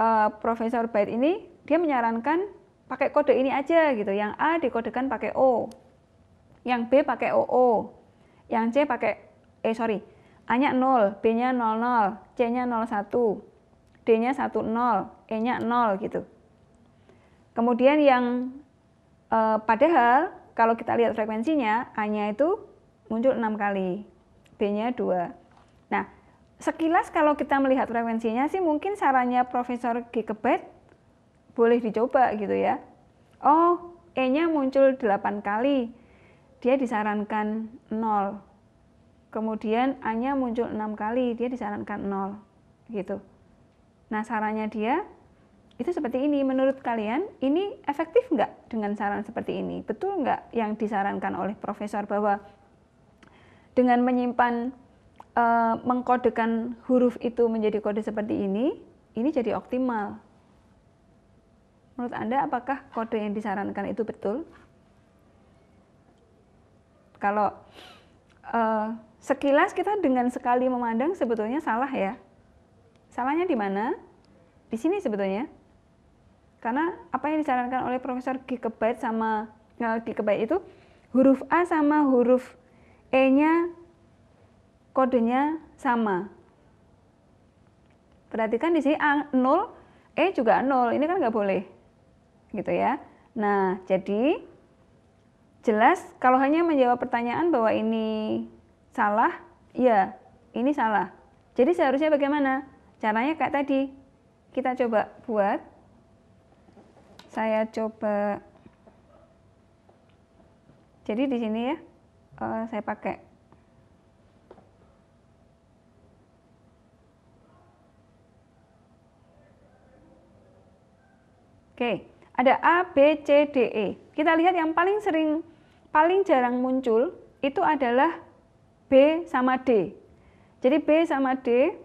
uh, Profesor Bait ini dia menyarankan pakai kode ini aja gitu. Yang A dikodekan pakai O, yang B pakai OO, yang C pakai eh sorry A-nya 0, B-nya 00, C-nya 01, D-nya 10, E-nya 0 gitu. Kemudian yang uh, padahal kalau kita lihat frekuensinya A-nya itu muncul enam kali. B-nya 2. Nah, sekilas kalau kita melihat frekuensinya sih mungkin sarannya Profesor Gikebet boleh dicoba gitu ya. Oh, E-nya muncul 8 kali. Dia disarankan 0. Kemudian A-nya muncul 6 kali, dia disarankan 0. Gitu. Nah, sarannya dia itu seperti ini. Menurut kalian, ini efektif nggak dengan saran seperti ini? Betul nggak yang disarankan oleh profesor bahwa dengan menyimpan uh, mengkodekan huruf itu menjadi kode seperti ini, ini jadi optimal. Menurut Anda apakah kode yang disarankan itu betul? Kalau uh, sekilas kita dengan sekali memandang sebetulnya salah ya. Salahnya di mana? Di sini sebetulnya. Karena apa yang disarankan oleh Profesor Gigabyte sama eh, Gigabyte itu huruf A sama huruf E-nya kodenya sama. Perhatikan di sini A 0, E juga 0. Ini kan nggak boleh. Gitu ya. Nah, jadi jelas kalau hanya menjawab pertanyaan bahwa ini salah, ya ini salah. Jadi seharusnya bagaimana? Caranya kayak tadi. Kita coba buat. Saya coba. Jadi di sini ya uh, saya pakai Oke, ada A, B, C, D, E. Kita lihat yang paling sering, paling jarang muncul itu adalah B sama D. Jadi B sama D,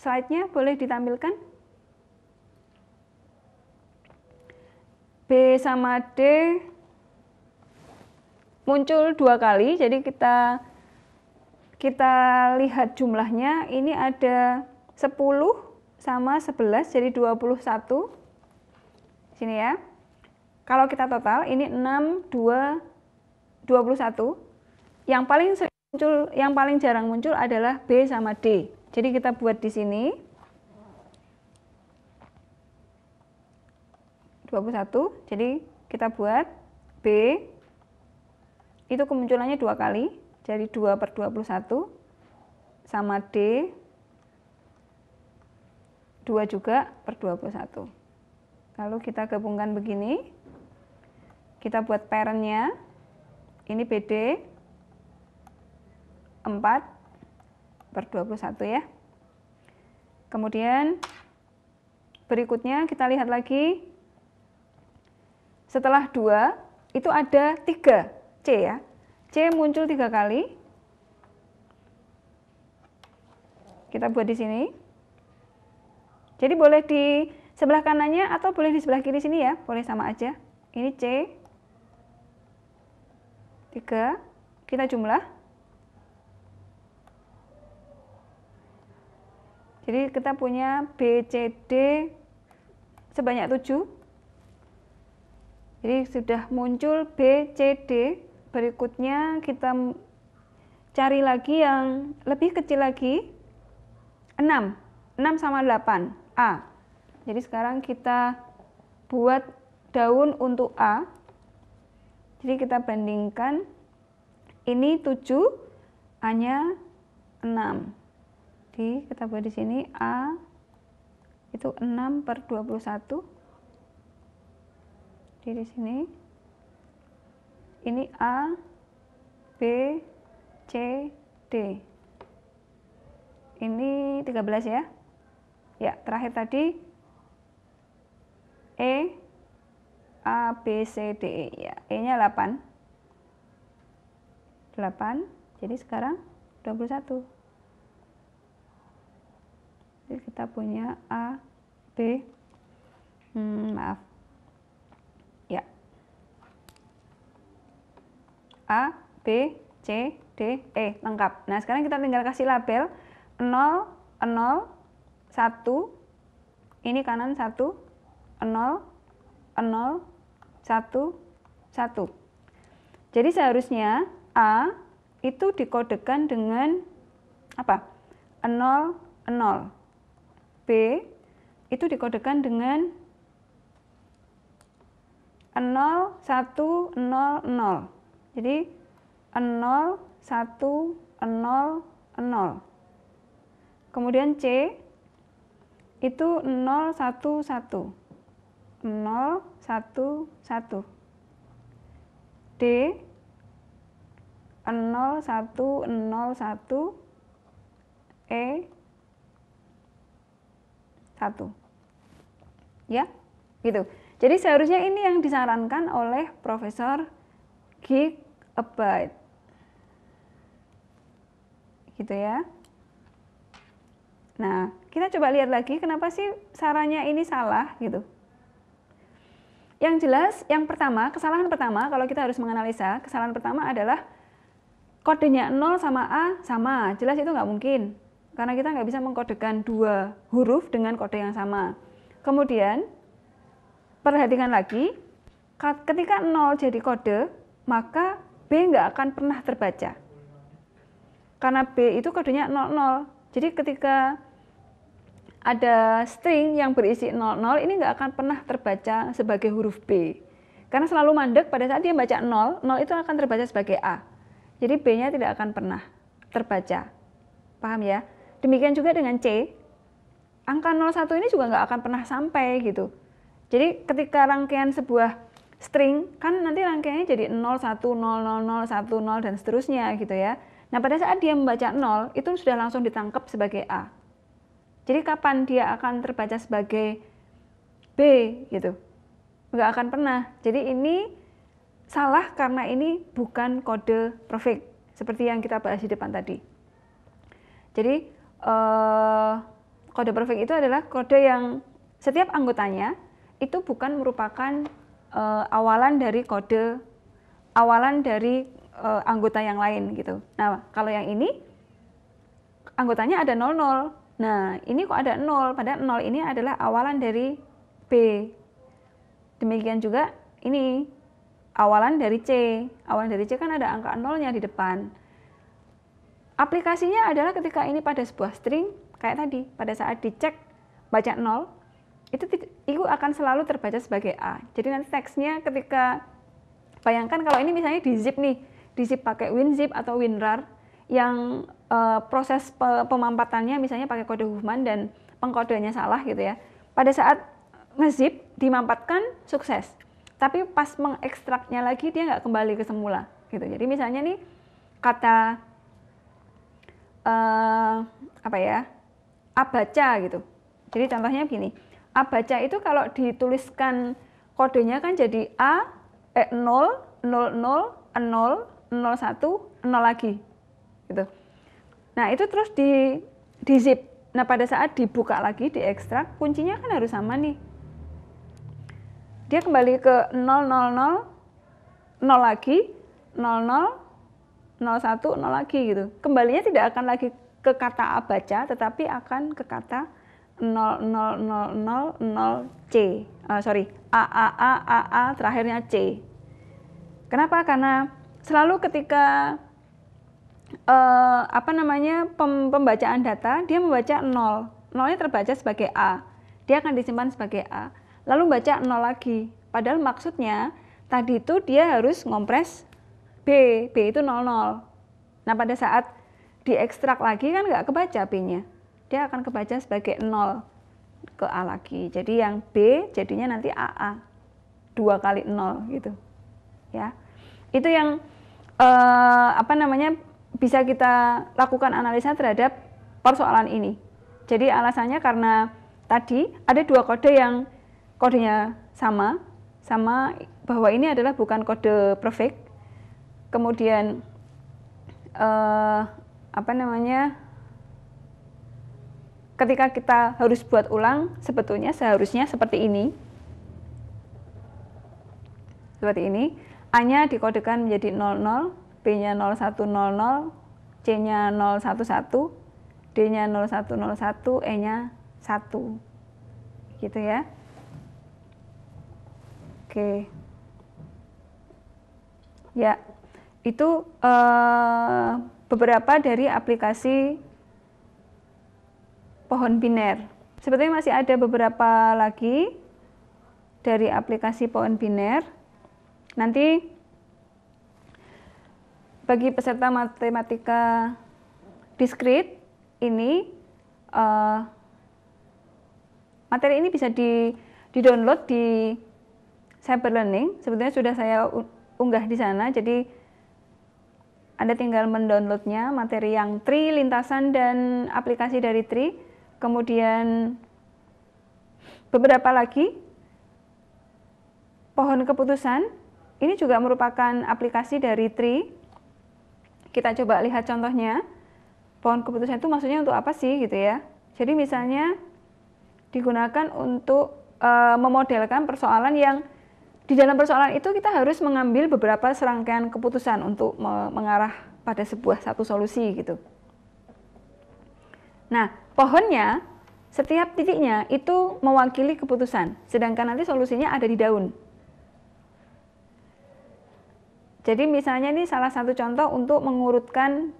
slide-nya boleh ditampilkan. B sama D muncul dua kali. Jadi kita kita lihat jumlahnya ini ada 10 sama 11 jadi 21. Sini ya. Kalau kita total ini 6 2 21. Yang paling muncul yang paling jarang muncul adalah B sama D. Jadi kita buat di sini. 21. Jadi kita buat B itu kemunculannya dua kali jadi 2 per 21 sama D 2 juga per 21 lalu kita gabungkan begini kita buat parentnya ini BD 4 per 21 ya kemudian berikutnya kita lihat lagi setelah 2 itu ada 3 C ya. C muncul tiga kali. Kita buat di sini. Jadi boleh di sebelah kanannya atau boleh di sebelah kiri sini ya. Boleh sama aja. Ini C. tiga. Kita jumlah. Jadi kita punya B, C, D sebanyak 7. Jadi sudah muncul B, C, D berikutnya kita cari lagi yang lebih kecil lagi 6 6 sama 8 A jadi sekarang kita buat daun untuk A jadi kita bandingkan ini 7 A nya 6 jadi kita buat di sini A itu 6 per 21 jadi di sini ini A, B, C, D. Ini 13 ya. Ya, terakhir tadi E, A, B, C, D, E. Ya, E-nya 8. 8. Jadi sekarang 21. Jadi kita punya A, B, hmm, maaf, A, B, C, D, E lengkap. Nah, sekarang kita tinggal kasih label 0, 0, 1, ini kanan 1, 0, 0, 1, 1. Jadi seharusnya A itu dikodekan dengan apa? 0, 0. B itu dikodekan dengan 0, 1, 0, 0. Jadi 0, 1, 0, 0. Kemudian C itu 0, 1, 1. 0, 1, 1. D 0, 1, 0, 1. E 1. Ya, gitu. Jadi seharusnya ini yang disarankan oleh Profesor Gik abide. Gitu ya. Nah, kita coba lihat lagi kenapa sih sarannya ini salah gitu. Yang jelas, yang pertama, kesalahan pertama kalau kita harus menganalisa, kesalahan pertama adalah kodenya 0 sama A sama. Jelas itu nggak mungkin, karena kita nggak bisa mengkodekan dua huruf dengan kode yang sama. Kemudian, perhatikan lagi, ketika 0 jadi kode, maka B nggak akan pernah terbaca. Karena B itu kodenya 00. Jadi ketika ada string yang berisi 00 ini nggak akan pernah terbaca sebagai huruf B. Karena selalu mandek pada saat dia baca 0, 0 itu akan terbaca sebagai A. Jadi B-nya tidak akan pernah terbaca. Paham ya? Demikian juga dengan C. Angka 01 ini juga nggak akan pernah sampai gitu. Jadi ketika rangkaian sebuah string kan nanti rangkaiannya jadi 0 1 0 0 0 1 0 dan seterusnya gitu ya. Nah, pada saat dia membaca 0 itu sudah langsung ditangkap sebagai A. Jadi kapan dia akan terbaca sebagai B gitu? Enggak akan pernah. Jadi ini salah karena ini bukan kode prefix seperti yang kita bahas di depan tadi. Jadi eh, kode prefix itu adalah kode yang setiap anggotanya itu bukan merupakan uh, awalan dari kode awalan dari uh, anggota yang lain gitu. Nah, kalau yang ini anggotanya ada 00. Nah, ini kok ada 0, padahal 0 ini adalah awalan dari B. Demikian juga ini awalan dari C. Awalan dari C kan ada angka 0-nya di depan. Aplikasinya adalah ketika ini pada sebuah string, kayak tadi, pada saat dicek baca 0, itu itu akan selalu terbaca sebagai A. Jadi nanti teksnya ketika bayangkan kalau ini misalnya di zip nih, di zip pakai WinZip atau WinRAR yang e, proses pe, pemampatannya misalnya pakai kode Huffman dan pengkodenya salah gitu ya. Pada saat ngezip dimampatkan sukses, tapi pas mengekstraknya lagi dia nggak kembali ke semula gitu. Jadi misalnya nih kata e, apa ya abaca gitu. Jadi contohnya gini, A baca itu kalau dituliskan kodenya kan jadi A eh, 0 0 0 0 01 0 lagi. Gitu. Nah, itu terus di di zip. Nah, pada saat dibuka lagi, di ekstrak, kuncinya kan harus sama nih. Dia kembali ke 0 0 0 0 lagi 0 0 0, 1, 0 lagi gitu. Kembalinya tidak akan lagi ke kata A baca, tetapi akan ke kata A 0000C. Uh, ah, sorry, A, A, A, A, A, terakhirnya C. Kenapa? Karena selalu ketika uh, apa namanya pem, pembacaan data dia membaca 0. 0-nya terbaca sebagai A. Dia akan disimpan sebagai A. Lalu baca 0 lagi. Padahal maksudnya tadi itu dia harus ngompres B. B itu 00. Nah, pada saat diekstrak lagi kan nggak kebaca B-nya dia akan kebaca sebagai 0 ke A lagi. Jadi yang B jadinya nanti AA. 2 kali 0 gitu. Ya. Itu yang eh, apa namanya bisa kita lakukan analisa terhadap persoalan ini. Jadi alasannya karena tadi ada dua kode yang kodenya sama, sama bahwa ini adalah bukan kode perfect. Kemudian eh, apa namanya ketika kita harus buat ulang sebetulnya seharusnya seperti ini seperti ini A-nya dikodekan menjadi 00, B-nya 0100, C-nya 011, D-nya 0101, E-nya 1. Gitu ya. Oke. Ya, itu uh, beberapa dari aplikasi pohon biner. Sebetulnya masih ada beberapa lagi dari aplikasi pohon biner. Nanti bagi peserta matematika diskrit ini uh, materi ini bisa di, di download di cyber learning sebetulnya sudah saya unggah di sana jadi anda tinggal mendownloadnya materi yang tri lintasan dan aplikasi dari tri kemudian beberapa lagi pohon keputusan ini juga merupakan aplikasi dari Tri. Kita coba lihat contohnya. Pohon keputusan itu maksudnya untuk apa sih gitu ya? Jadi misalnya digunakan untuk e, memodelkan persoalan yang di dalam persoalan itu kita harus mengambil beberapa serangkaian keputusan untuk mengarah pada sebuah satu solusi gitu. Nah, pohonnya setiap titiknya itu mewakili keputusan, sedangkan nanti solusinya ada di daun. Jadi misalnya ini salah satu contoh untuk mengurutkan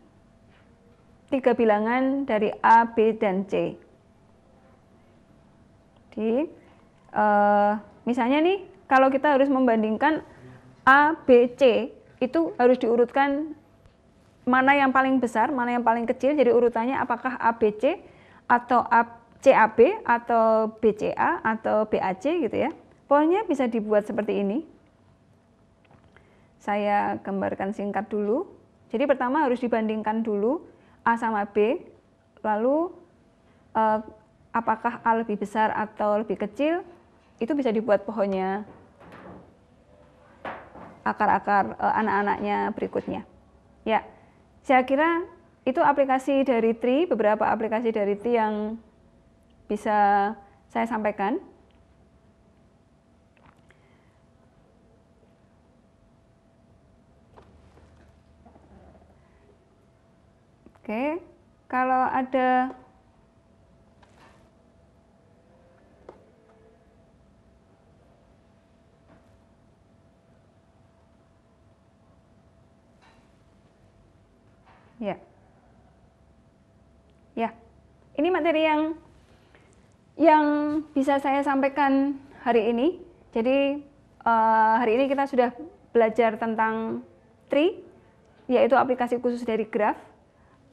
tiga bilangan dari A, B, dan C. Di, e, eh, misalnya nih, kalau kita harus membandingkan A, B, C, itu harus diurutkan mana yang paling besar, mana yang paling kecil, jadi urutannya apakah A, B, C, atau CAB atau BCA atau BAC gitu ya. Polnya bisa dibuat seperti ini. Saya gambarkan singkat dulu. Jadi pertama harus dibandingkan dulu A sama B, lalu eh, apakah A lebih besar atau lebih kecil, itu bisa dibuat pohonnya akar-akar eh, anak-anaknya berikutnya. Ya, saya kira itu aplikasi dari Tri, beberapa aplikasi dari Tri yang bisa saya sampaikan. Oke, kalau ada ya. Yeah. Ya, ini materi yang yang bisa saya sampaikan hari ini. Jadi uh, hari ini kita sudah belajar tentang tree, yaitu aplikasi khusus dari graph,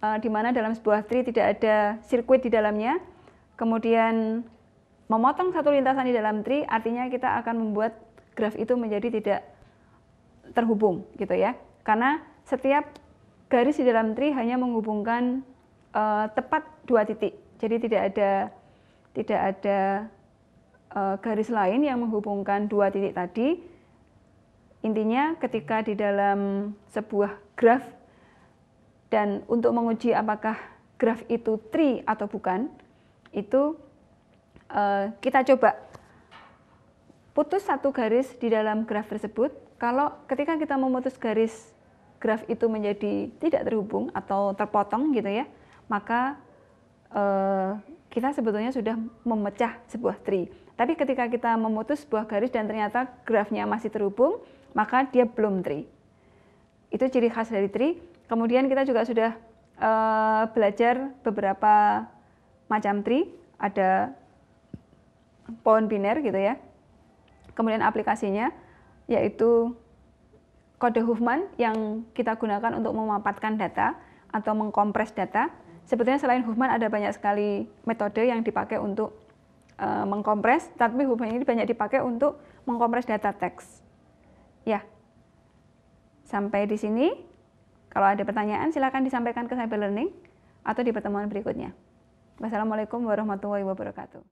uh, di mana dalam sebuah tree tidak ada sirkuit di dalamnya. Kemudian memotong satu lintasan di dalam tree, artinya kita akan membuat graph itu menjadi tidak terhubung, gitu ya. Karena setiap garis di dalam tree hanya menghubungkan uh, tepat dua titik. Jadi tidak ada tidak ada uh, garis lain yang menghubungkan dua titik tadi. Intinya ketika di dalam sebuah graf dan untuk menguji apakah graf itu tri atau bukan, itu uh, kita coba putus satu garis di dalam graf tersebut. Kalau ketika kita memutus garis graf itu menjadi tidak terhubung atau terpotong gitu ya, maka eh, kita sebetulnya sudah memecah sebuah tree. Tapi ketika kita memutus sebuah garis dan ternyata grafnya masih terhubung, maka dia belum tree. Itu ciri khas dari tree. Kemudian kita juga sudah eh, belajar beberapa macam tree. Ada pohon biner gitu ya. Kemudian aplikasinya yaitu kode Huffman yang kita gunakan untuk memapatkan data atau mengkompres data sebetulnya selain Huffman ada banyak sekali metode yang dipakai untuk e, mengkompres, tapi Huffman ini banyak dipakai untuk mengkompres data teks. Ya, sampai di sini. Kalau ada pertanyaan silakan disampaikan ke Cyber Learning atau di pertemuan berikutnya. Wassalamualaikum warahmatullahi wabarakatuh.